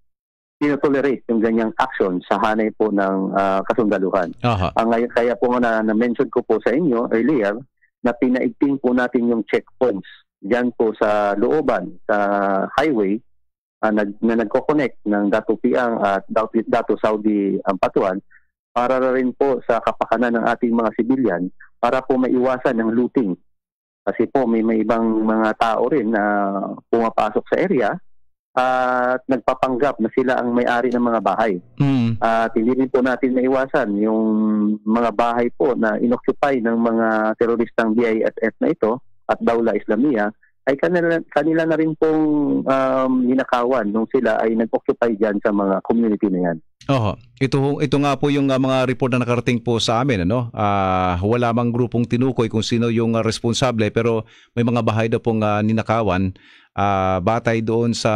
tinotolerate yung ganyang action sa hanay po ng uh, kasundaluhan. Uh-huh. Ang uh, kaya po na na-mention ko po sa inyo earlier na pinaigting po natin yung checkpoints diyan po sa looban sa highway uh, nag, na nagko-connect ng Dato Piang at Dato, Dato Saudi ang patuan para rin po sa kapakanan ng ating mga sibilyan para po maiwasan ng looting. Kasi po may, may ibang mga tao rin na pumapasok sa area at nagpapanggap na sila ang may-ari ng mga bahay. Mm. At hindi rin po natin naiwasan yung mga bahay po na inoccupy ng mga teroristang BIFF na ito at Daula Islamia ay kanila, kanila na rin pong um, ninakawan nung sila ay nag-occupy dyan sa mga community na yan. Oho. Ito, ito nga po yung uh, mga report na nakarating po sa amin. Ano? Uh, wala mang grupong tinukoy kung sino yung uh, responsable pero may mga bahay daw pong uh, ninakawan uh, batay doon sa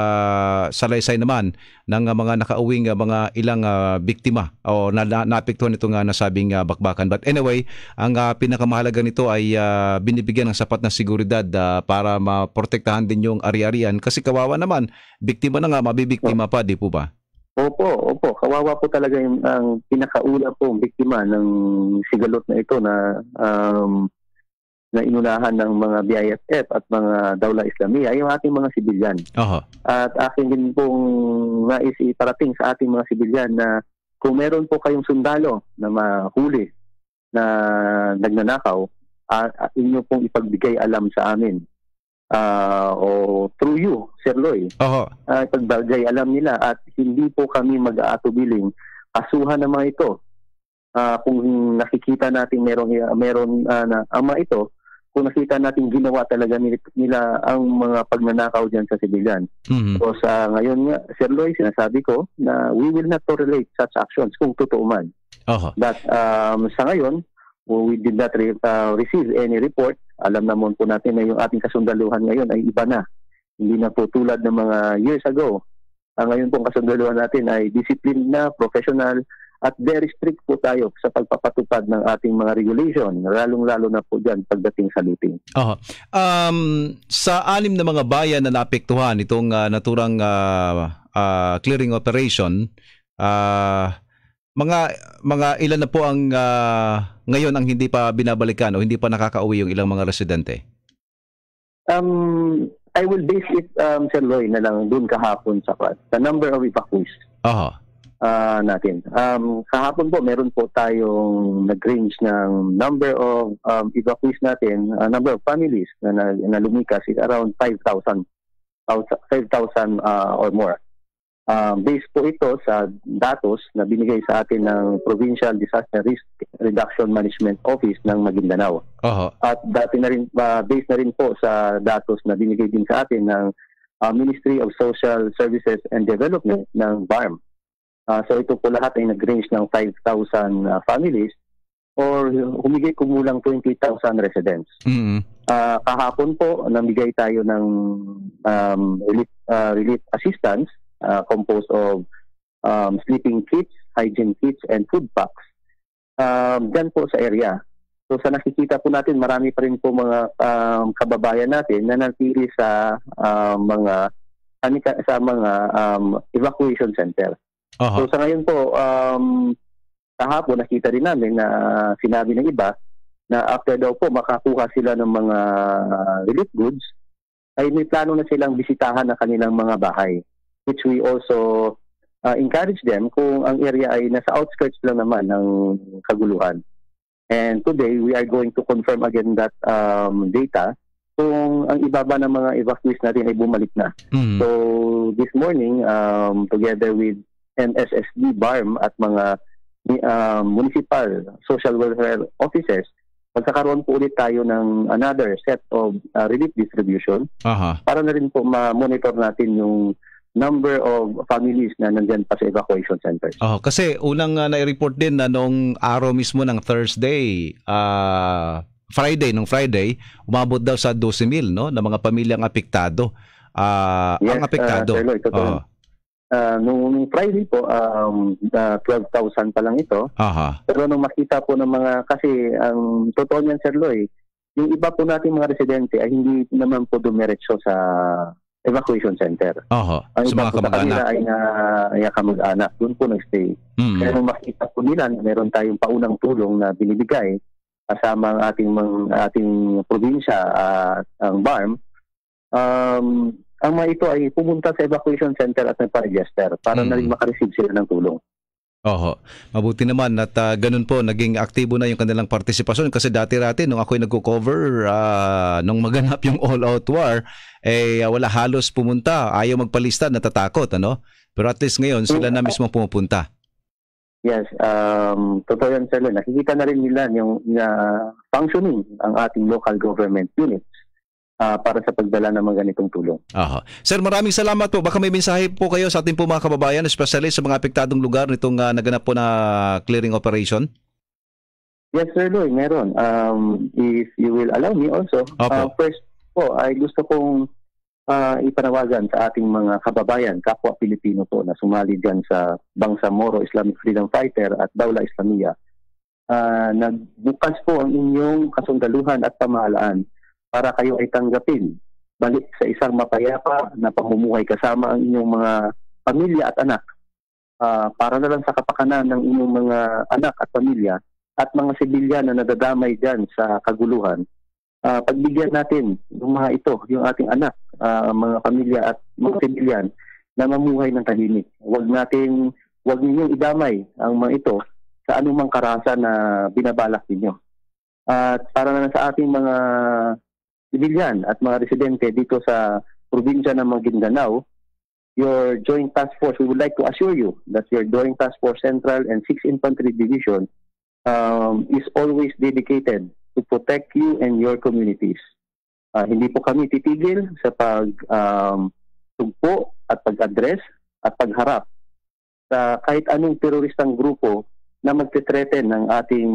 salaysay naman ng uh, mga nakauwing uh, mga ilang uh, biktima o na, na, naapektuhan nito uh, nasabing uh, bakbakan. But anyway, ang uh, pinakamahalaga nito ay uh, binibigyan ng sapat na seguridad uh, para maprotektahan din yung ari-arian kasi kawawa naman, biktima na nga, mabibiktima pa, di po ba? Opo, opo. Kawawa po talaga yung ang pinakauna po biktima ng sigalot na ito na um, na inunahan ng mga BIFF at mga Daula Islamia, yung ating mga sibilyan. Uh-huh. At akin din pong nais iparating sa ating mga sibilyan na kung meron po kayong sundalo na mahuli na nagnanakaw, uh, inyo pong ipagbigay alam sa amin uh, o through you, Sir Loy. Oho. Uh, ah, Pagbalgay, alam nila at hindi po kami mag-aatubiling asuhan ng mga ito. Uh, kung nakikita natin meron, meron uh, na ama ito, kung nakita natin ginawa talaga nila, ang mga pagnanakaw dyan sa civilian. Mm-hmm. So sa ngayon nga, Sir Loy, sinasabi ko na we will not tolerate such actions kung totoo man. Oho. That um, sa ngayon, we did not re- uh, receive any report. Alam naman po natin na yung ating kasundaluhan ngayon ay iba na. Hindi na po tulad ng mga years ago. Ang ngayon pong kasundaluhan natin ay disciplined na, professional, at very strict po tayo sa pagpapatupad ng ating mga regulation, lalong-lalo na po dyan pagdating sa looting. Aha. Um, sa anim na mga bayan na naapektuhan itong uh, naturang uh, uh, clearing operation, uh, mga mga ilan na po ang uh, ngayon ang hindi pa binabalikan o hindi pa nakakauwi yung ilang mga residente? Um, I will base it um, sa Loy na lang doon kahapon sa The number of evacuees. Aha. Uh-huh. Uh, natin. Um, kahapon po meron po tayong nag-range ng number of um, evacuees natin, uh, number of families na, na, na lumikas is around 5,000 5,000 uh, or more. Uh, based po ito sa datos na binigay sa atin ng Provincial Disaster Risk Reduction Management Office ng Maguindanao. Uh-huh. At dati na rin, uh, based na rin po sa datos na binigay din sa atin ng uh, Ministry of Social Services and Development ng BARM. Uh, so ito po lahat ay nag-range ng 5,000 uh, families or humigit kumulang 20,000 residents. Mm-hmm. Uh, kahapon po, namigay tayo ng um, relief, uh, relief assistance Uh, composed of um, sleeping kits, hygiene kits, and food packs. Um, Diyan po sa area. So sa nakikita po natin, marami pa rin po mga um, kababayan natin na nanatili sa uh, mga sa mga um, evacuation center. Uh-huh. So sa ngayon po, um, kahapon nakita rin namin na sinabi ng iba na after daw po makakuha sila ng mga relief goods, ay may plano na silang bisitahan ang kanilang mga bahay which we also uh, encourage them kung ang area ay nasa outskirts lang naman ng kaguluhan. And today, we are going to confirm again that um, data kung ang ibaba ng mga evacuees natin ay bumalik na. Mm. So, this morning, um, together with NSSD, BARM at mga um, municipal social welfare officers, magkakaroon po ulit tayo ng another set of uh, relief distribution uh-huh. para na rin po ma-monitor natin yung number of families na nandyan pa sa evacuation centers. Oh, kasi unang uh, ah, na-report din na nung araw mismo ng Thursday, uh, Friday, nung Friday, umabot daw sa 12,000 no, ng mga pamilyang apektado. Uh, yes, ang apektado. Uh, Sir Lloyd, oh. Uh, nung, Friday po, um, uh, 12,000 pa lang ito. Aha. Pero nung makita po ng mga, kasi ang um, totoo niyan Sir Lloyd, yung iba po nating mga residente ay hindi naman po dumiretso sa evacuation center. Oho, Ang sa mga po sa kamag-anak. ay na, ay na kamag-anak. Doon po nagstay. Mm. Kaya nung makita po nila na meron tayong paunang tulong na binibigay kasama ang ating mga ating probinsya at ang BARM, um, ang mga ito ay pumunta sa evacuation center at nagpa-register para Mm. na rin mm-hmm. makareceive sila ng tulong. Oho. Mabuti naman at uh, ganun po naging aktibo na yung kanilang partisipasyon kasi dati-dati nung ako'y nagko-cover uh, nung maganap yung all out war eh ah, wala halos pumunta, ayaw magpalista, natatakot ano. Pero at least ngayon sila na mismo pumupunta. Yes, um totoo yan sir. Nakikita na rin nila yung uh, functioning ang ating local government units uh, para sa pagdala ng mga ganitong tulong. Aha. Sir, maraming salamat po. Baka may mensahe po kayo sa ating po mga kababayan, especially sa mga apektadong lugar nitong uh, naganap po na clearing operation. Yes, Sir Loy, meron. Um, if you will allow me also, Opo. uh, first po, ay gusto kong uh, ipanawagan sa ating mga kababayan, kapwa Pilipino po na sumali dyan sa Bangsa Moro Islamic Freedom Fighter at Daula Islamia. Uh, nagbukas po ang inyong kasundaluhan at pamahalaan para kayo ay tanggapin balik sa isang mapayapa na pamumuhay kasama ang inyong mga pamilya at anak uh, para na lang sa kapakanan ng inyong mga anak at pamilya at mga sibilyan na nadadamay dyan sa kaguluhan. Uh, pagbigyan natin yung mga ito, yung ating anak, uh, mga pamilya at mga sibilyan na mamuhay ng tahimik. Huwag natin, huwag ninyong idamay ang mga ito sa anumang karasa na binabalak ninyo. At uh, para na sa ating mga Civilian at mga residente dito sa probinsya ng Maguindanao, your Joint Task Force, we would like to assure you that your Joint Task Force Central and 6 Infantry Division um, is always dedicated to protect you and your communities. Uh, hindi po kami titigil sa pag um, at pag-address at pagharap sa kahit anong teroristang grupo na magte-threaten ng ating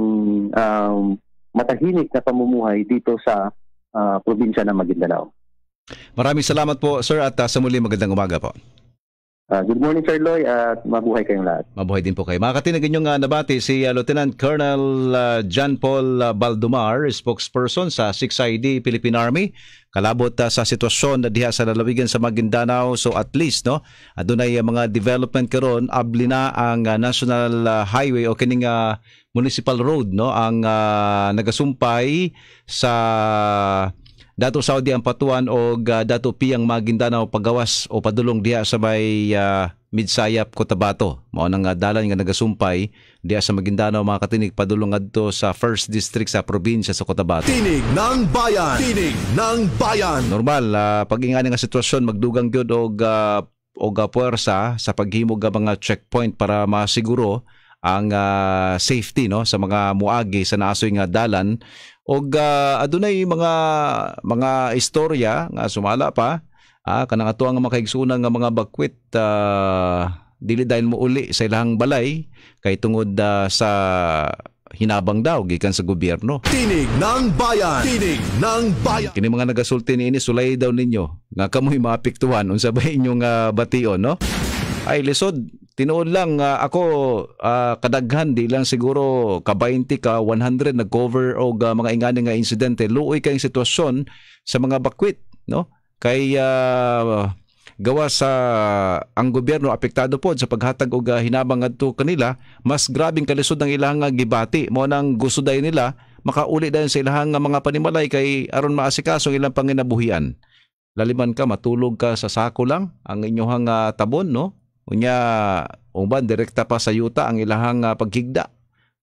um, matahimik na pamumuhay dito sa Ah, probinsya ng Maguindanao. Maraming salamat po, sir, at uh, sa muli magandang umaga po. Ah, good morning, Sir Loy, at mabuhay kayong lahat. Mabuhay din po kayo. Mga katinagan yung uh, ah, nabati si uh, Lieutenant Colonel uh, John Paul uh, Baldumar, spokesperson sa 6ID Philippine Army. Kalabot uh, sa sitwasyon na diha sa lalawigan sa Maguindanao, so at least, no, uh, doon ay uh, mga development karon abli na ang uh, National uh, Highway o kining uh, Municipal Road, no, ang uh, nagasumpay sa dato Saudi ang patuan o uh, dato piyang Maguindanao pagawas o padulong diha sa may uh, Midsayap Cotabato mao nang uh, ah, dalan nga nagasumpay diha sa Magindanao mga katinig padulong adto sa 1st district sa probinsya sa Cotabato Tinig ng bayan Tinig ng bayan Normal uh, pag ingani nga sitwasyon magdugang gyud og uh, og uh, puwersa sa paghimog mga checkpoint para masiguro ang uh, safety no sa mga muagi sa naasoy nga dalan og uh, adunay mga mga istorya nga sumala pa ah, kanang ato ang mga nga mga bakwit uh, dili dahil mo uli sa ilang balay kay tungod uh, sa hinabang daw gikan sa gobyerno. Tinig ng bayan. Tinig ng bayan. Kini mga nagasulti ni ini sulay daw ninyo nga kamoy maapektuhan unsa ba inyong uh, bation no? Ay, lisod. tinuod lang uh, ako uh, kadaghan di lang siguro ka 20 ka 100 nagcover og uh, ah, mga ingani nga insidente. Luoy kay sitwasyon sa mga bakwit, no? Kay uh, gawa sa ang gobyerno apektado pod sa paghatag og uh, hinabang adto kanila, mas grabing kalisod ang ilang uh, gibati. Mo nang gusto day nila makauli dayon sa ilang uh, mga panimalay kay aron maasikaso ilang panginabuhian laliman ka matulog ka sa sako lang ang inyong uh, tabon no Unya, umban, direkta pa sa yuta ang ilahang uh, pagkigda.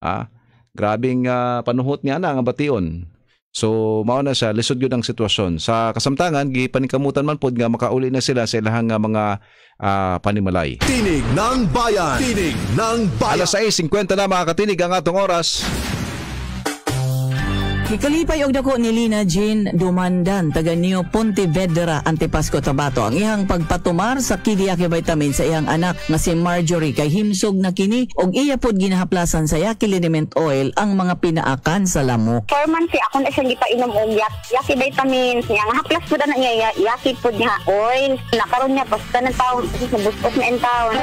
Ah, grabing uh, panuhot niya na ang bation. So, mao na siya, lisod yun ang sitwasyon. Sa kasamtangan, gipanikamutan man pod nga makauli na sila sa ilahang nga ah, mga uh, panimalay. Tinig ng Bayan! Tinig ng Bayan! Alas 6.50 na mga katinig ang atong oras. Gikalipay og dako ni Lina Jean Dumandan taga New Pontevedra Antipasco Tabato ang ihang pagpatumar sa kidiyake vitamin sa ihang anak nga si Marjorie kay himsog na kini og iya pod ginahaplasan sa yaki liniment oil ang mga pinaakan sa lamok. Chairman si ako na siya gipainom og yak, yaki vitamins niya nga haplas pud na niya yaki pod niya oil nakaron niya basta na taon sa busok na taon.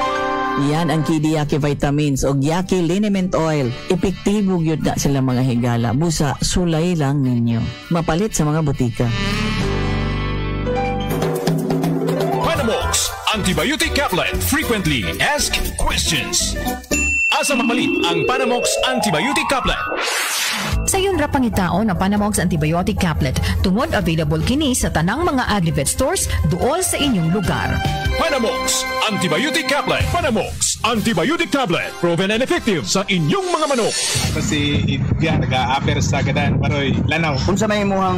Yan ang kidiyake vitamins og yaki liniment oil. Epektibo gyud na sila mga higala busa sula Ikulay lang ninyo. Mapalit sa mga butika. Panamox Antibiotic Caplet Frequently ask Questions Asa mamalit ang Panamox Antibiotic Caplet? Sa yun rapang pangitaon ang Panamox Antibiotic Caplet tungod available kini sa tanang mga agrivet stores duol sa inyong lugar. Panamox Antibiotic Tablet. Panamox Antibiotic Tablet. Proven and effective sa inyong mga manok. Kasi it, yan, nag-a-apper sa gadaan. Paroy, lanaw. Kung sa may imuhang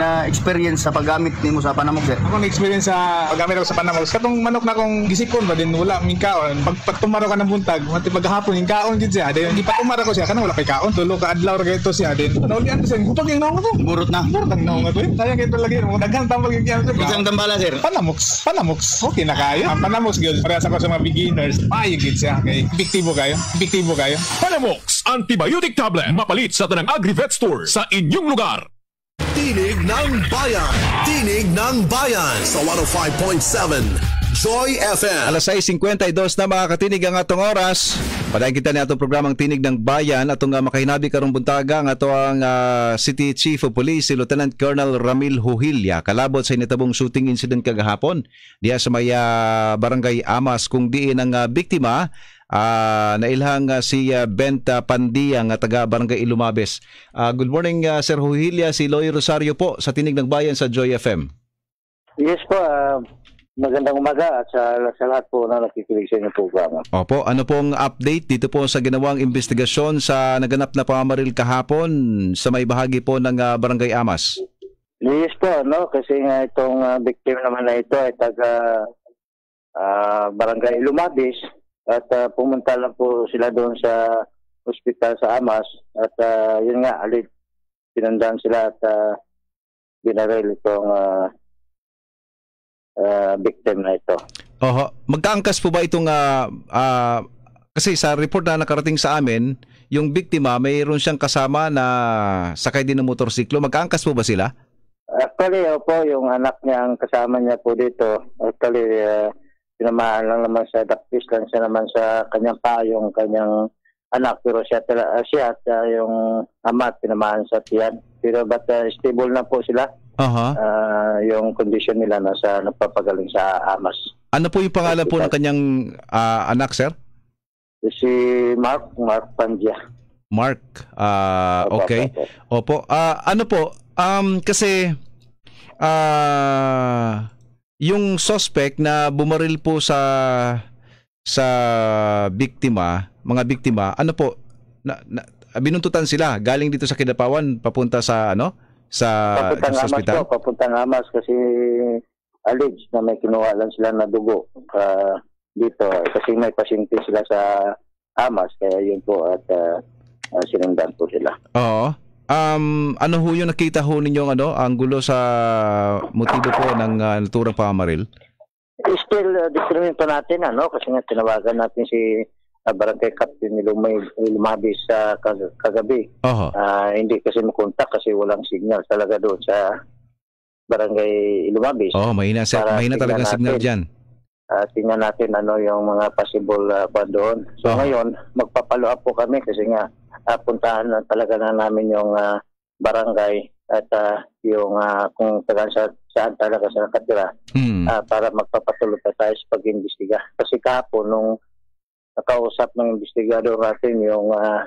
na experience sa paggamit nimo sa Panamox eh? Ako na-experience sa paggamit ako sa Panamox. Katong manok na kong gisikon ba din wala ming kaon. Pag, pag tumaro ka ng buntag, mati paghapon yung kaon gid siya. Then ipatumara ko siya kanang wala kay kaon. Tulog ka adlaw ra ito siya din. Naulian ko siya. Gutog yung naong ko. Burot na. Burot ang naong ko. Sayang kay talaga. Daghan tambal yung kiyan. Daghan tambala sir. Panamox. Panamox. Okay na na kayo. Ang panamos gyud para sa ko sa mga beginners, payo gyud siya kay biktibo kayo. Biktibo kayo. Panamox antibiotic tablet mapalit sa tanang Agrivet store sa inyong lugar. Tinig ng Bayan! Tinig ng Bayan! Sa 105.7 Joy FM. Alas 6.52 na mga katinig ang atong oras. Padayon kita ni atong programang Tinig ng Bayan. Atong uh, makahinabi karong buntaga ang ato ang uh, City Chief of Police, si Lieutenant Colonel Ramil Huhilya. Kalabot sa initabong shooting incident kagahapon diya sa may uh, barangay Amas kung diin ang uh, biktima uh, nailhang uh, si uh, Benta Pandia nga taga Barangay Ilumabes. Uh, good morning uh, Sir Huhilia, si Loy Rosario po sa Tinig ng Bayan sa Joy FM. Yes po, uh, Magandang umaga at sa, sa lahat po na nakikinig sa inyong programa. Opo, ano pong update dito po sa ginawang investigasyon sa naganap na pamaril kahapon sa may bahagi po ng uh, Barangay Amas? Yes po, no? kasi nga itong uh, ah, victim naman na ito ay taga uh, Barangay Lumabis at uh, pumunta lang po sila doon sa ospital sa Amas at uh, yun nga, alit, pinandaan sila at uh, binaril itong uh, uh, victim na ito. Oho. Magkaangkas po ba itong uh, uh, kasi sa report na nakarating sa amin, yung biktima mayroon siyang kasama na sakay din ng motorsiklo. Magkaangkas po ba sila? Actually, opo, yung anak niya ang kasama niya po dito. Actually, uh, ah, sinamahan lang naman siya, dakpis lang siya naman sa kanyang pa, yung kanyang anak. Pero siya, uh, siya at uh, yung ama, pinamahan sa tiyan. Pero but uh, stable na po sila. Uh-huh. Uh, yung condition nila nasa nagpapagaling sa AMAS. Ano po yung pangalan po ng kanyang uh, anak, sir? Si Mark, Mark Pandia. Mark, uh, okay. Opo. Uh, ano po, um, kasi uh, yung suspect na bumaril po sa sa biktima, mga biktima, ano po, na, na, binuntutan sila galing dito sa Kidapawan papunta sa ano sa papuntang sa ospital? Amas po, oh, papuntang Amas kasi alleged na may kinuha lang sila na dugo uh, dito kasi may pasyente sila sa Amas kaya yun po at uh, uh, sinundan po sila. Oo. Um, ano ho yung nakita ho ninyong ano, ang gulo sa motibo po ng uh, naturang pamaril? Still, uh, determine pa natin ano, kasi nga tinawagan natin si uh, barangay captain ni Lumay, lumabi sa kag- kagabi. Uh-huh. Uh, hindi kasi makontak kasi walang signal talaga doon sa barangay Lumabis. Oh, mahina, sa, mahina talaga signal diyan. Uh, ah, tingnan natin ano yung mga possible uh, ah, pa doon. So uh-huh. ngayon, magpapalo up po kami kasi nga uh, puntahan na talaga na namin yung uh, barangay at uh, yung uh, kung tagaan sa saan talaga sa nakatira hmm. uh, para magpapatuloy pa tayo sa pag-imbestiga. Kasi kahapon nung nakausap ng investigador natin yung uh,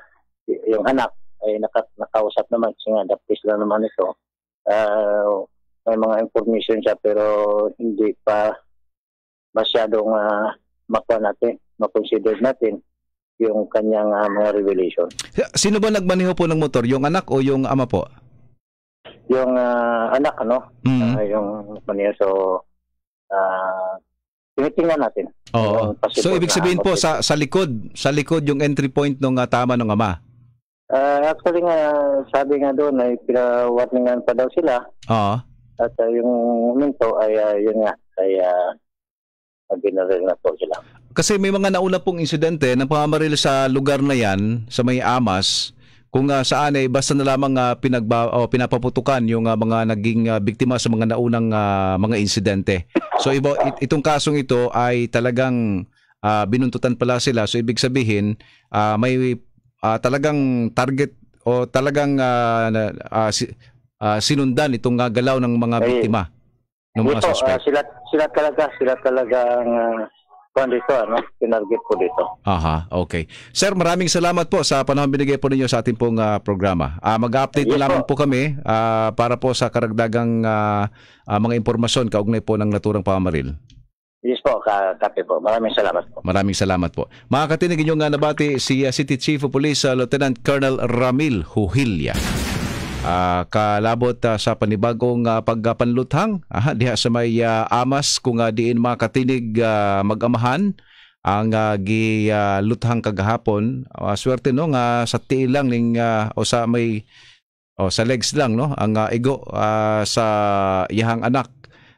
yung anak ay nakat nakausap naman kasi nga adaptis lang naman ito. Uh, may mga information siya pero hindi pa masyadong uh, makuha natin, makonsider natin yung kanyang uh, mga revelation. Sino ba nagmaneho po ng motor? Yung anak o yung ama po? Yung uh, anak, no Mm-hmm. Uh, yung maneho. So, uh, tinitingnan natin. Oo. So ibig sabihin po sa sa likod, sa likod yung entry point ng uh, tama ng ama. Uh, actually nga sabi nga doon ay pinawarningan pa daw sila. Oo. At uh, yung minto ay uh, yun nga ay uh, binaril na po sila. Kasi may mga nauna pong insidente na pamamaril sa lugar na yan, sa may Amas, kung uh, saan ay eh, basta na lamang uh, pinagba, oh, pinapaputukan yung uh, mga naging uh, biktima sa mga naunang uh, mga insidente. So iba, it, itong kasong ito ay talagang uh, binuntutan pala sila. So ibig sabihin uh, may uh, talagang target o talagang uh, uh, si, uh, sinundan itong uh, galaw ng mga biktima. Ay, ng mga ito, suspect. Uh, sila, sila talaga, sila talagang uh, kwan dito, ano, pinargit po dito. Aha, okay. Sir, maraming salamat po sa panahon binigay po ninyo sa ating pong uh, programa. Uh, Mag-update yes, lamang po, kami uh, para po sa karagdagang uh, uh, mga impormasyon kaugnay po ng naturang pamaril. Yes po, ka kape po. Maraming salamat po. Maraming salamat po. Mga katinig, inyong nga nabati si uh, City Chief of Police uh, Lieutenant Colonel Ramil Huhilya uh, kalabot uh, sa panibagong uh, ah, pagpanluthang uh, diha sa may uh, amas kung uh, diin makatinig uh, magamahan ang uh, giluthang uh, kagahapon uh, swerte no nga sa tiilang ning uh, o sa may o sa legs lang no ang uh, igo uh, sa yahang anak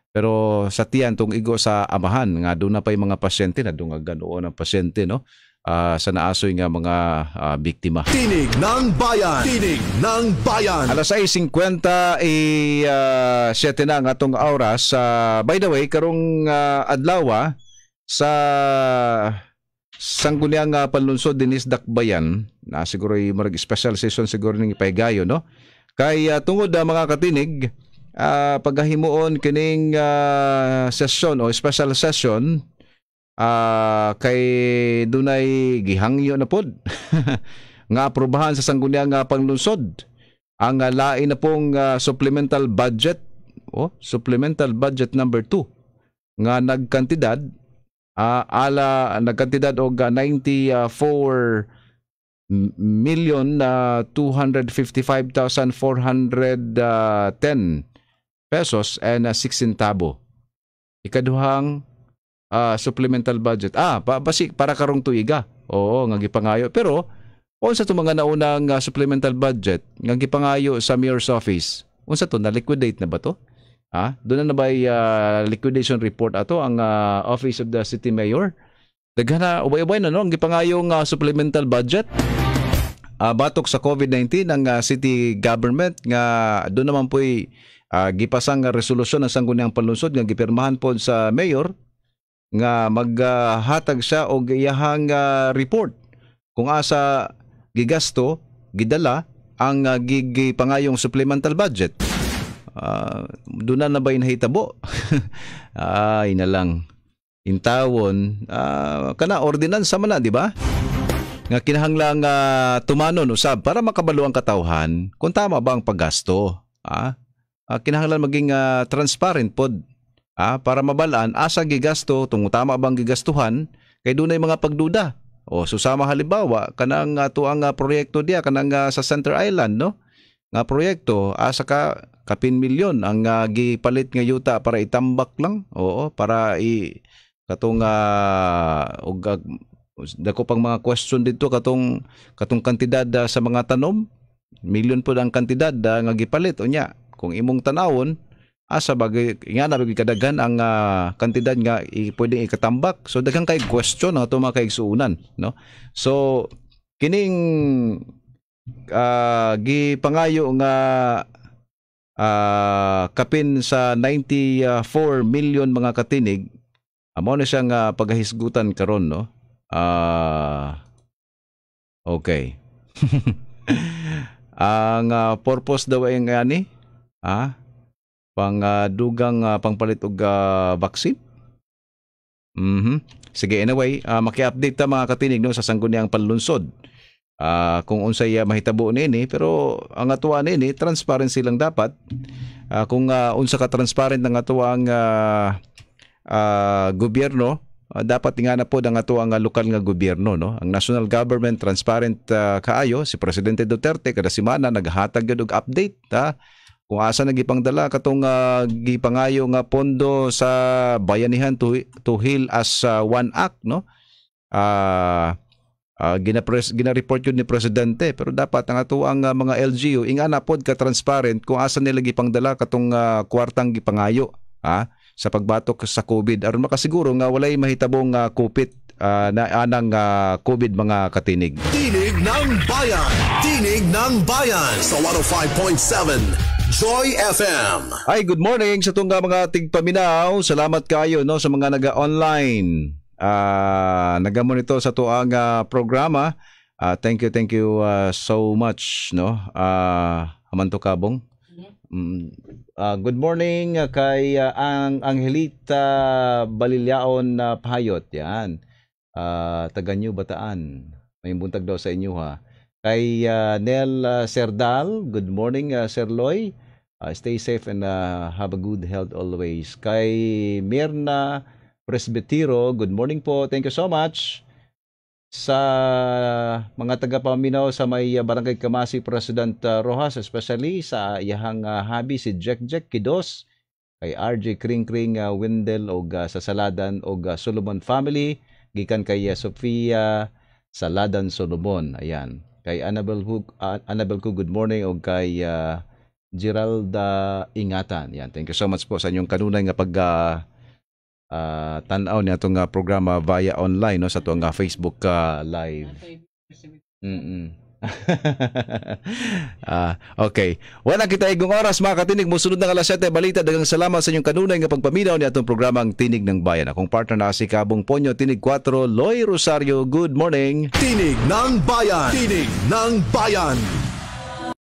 pero sa tiyan tong igo sa amahan nga do na pay mga pasyente na do nga ganoon ang pasyente no uh, sa naasoy nga mga uh, biktima. Tinig ng bayan. Tinig ng bayan. Alas 6:50 eh, uh, ah, 7 na ang atong oras. Uh, by the way, karong uh, adlaw sa sangguniang uh, panlunsod dinis Dakbayan na siguro ay marag special session siguro ning ipaygayo, no kay uh, tungod uh, mga katinig uh, paghahimuon kining uh, session o special session uh, kay dunay gihangyo na pod *laughs* nga aprobahan sa sangguniya nga panglunsod ang uh, lain na pong uh, supplemental budget oh, supplemental budget number 2 nga nagkantidad uh, ala nagkantidad og uh, 94 million uh, 255,410 pesos and uh, 6 centavo. Ikaduhang uh, supplemental budget. Ah, pa basi para karong tuiga. Oo, nga gipangayo. Pero unsa to mga naunang uh, supplemental budget nga gipangayo sa mayor's office? Unsa to na liquidate na ba to? Ha? doon na, na ba uh, liquidation report ato ang uh, Office of the City Mayor? Daghana ubay-ubay na no ang gipangayong uh, supplemental budget. Uh, batok sa COVID-19 ang uh, city government nga doon naman po'y uh, gipasang nga resolusyon ng sangguniang panlunsod nga gipirmahan po sa mayor nga maghatag siya og iyahang uh, ah, report kung asa gigasto gidala ang uh, ah, gigipangayong supplemental budget uh, ah, doon na na ba inahitabo *laughs* ay na lang intawon uh, kana ordinansa man na di ba nga kinahanglang uh, tumanon usab para makabalo ang katawhan kung tama ba ang paggasto ah uh, kinahanglan maging uh, transparent pod ah, para mabalaan asa gigasto tung tama bang gigastuhan kay dunay mga pagduda. O susama halimbawa kanang uh, tuang uh, proyekto diya kanang uh, sa Center Island no nga proyekto asa ka kapin milyon ang uh, gipalit nga yuta para itambak lang oo para i katong uh, og uh, dako pang mga question dito katong katong kantidad uh, sa mga tanom milyon po ang kantidad uh, nga gipalit unya kung imong tanawon asa bagay nga na kadagan ang uh, kantidad nga i, pwedeng ikatambak so daghang kay question no tuma kay no so kining uh, ah, pangayo nga uh, kapin sa 94 million mga katinig amo na siyang uh, paghisgutan karon no uh, okay *laughs* ang uh, purpose daw ay nga ni ah pang uh, dugang uh, pangpalit og uh, vaccine. Mhm. Sige anyway, uh, maki-update ta mga katinig no sa sangguni ang panlunsod. Uh, kung unsay uh, mahitabo nini pero ang atuwa nini transparency lang dapat. Uh, kung uh, unsa ka transparent ang atuwa ang uh, uh, gobyerno, uh, dapat nga na po ang ato ang uh, lokal nga gobyerno no ang national government transparent uh, kaayo si presidente Duterte kada semana naghatag gyud og update ta kung asa nagipangdala katong uh, gipangayo nga pondo sa bayanihan to, to heal as uh, one act no uh, ah, uh, ginapres, ginareport yun ni presidente pero dapat ang ato ang uh, mga LGU ingana pod ka transparent kung asa nila gipangdala katong uh, kwartang gipangayo ha sa pagbatok sa COVID aron makasiguro nga walay mahitabong uh, kupit uh, na anang uh, COVID mga katinig. Tinig ng bayan. Tinig ng bayan sa 105.7 Joy FM. Hi, good morning sa tunga mga tigpaminaw. Salamat kayo no sa mga naga-online. Uh, ah, naga-monitor sa tuang uh, programa. Uh, thank you, thank you uh, so much no. Uh, Amanto Kabong. Mm, uh, good morning kay uh, ang Angelita Balilyaon na uh, Pahayot. Yan. Uh, taga New Bataan. May buntag daw sa inyo ha. Kay uh, Nel ah, Serdal, good morning uh, Sir Loy. Uh, stay safe and uh, have a good health always. Kay Mirna Presbitero, good morning po. Thank you so much sa mga taga-paminaw sa may Barangay Kamasi President Rojas, especially sa iyahang uh, habi si Jack Jack Kidos, kay RJ Kringkring uh, Wendell o uh, sa Saladan og uh, Solomon family, gikan kay uh, Sofia Saladan Solomon. Ayan. Kay Annabel Hug, uh, Annabel Cook, good morning. O kay uh, Geralda Ingatan. Yan, thank you so much po sa inyong kanunay nga pag uh, uh, tanaw niya itong uh, programa via online no, sa itong uh, Facebook uh, live. Mm-mm. *laughs* ah, okay. Wala kita igong oras mga katinig. Musunod ng alas 7 balita. Dagang salamat sa inyong kanunay nga pagpaminaw ni atong programang Tinig ng Bayan. Akong partner na si Kabong Ponyo, Tinig 4, Loy Rosario. Good morning. Tinig ng Bayan. Tinig ng Bayan.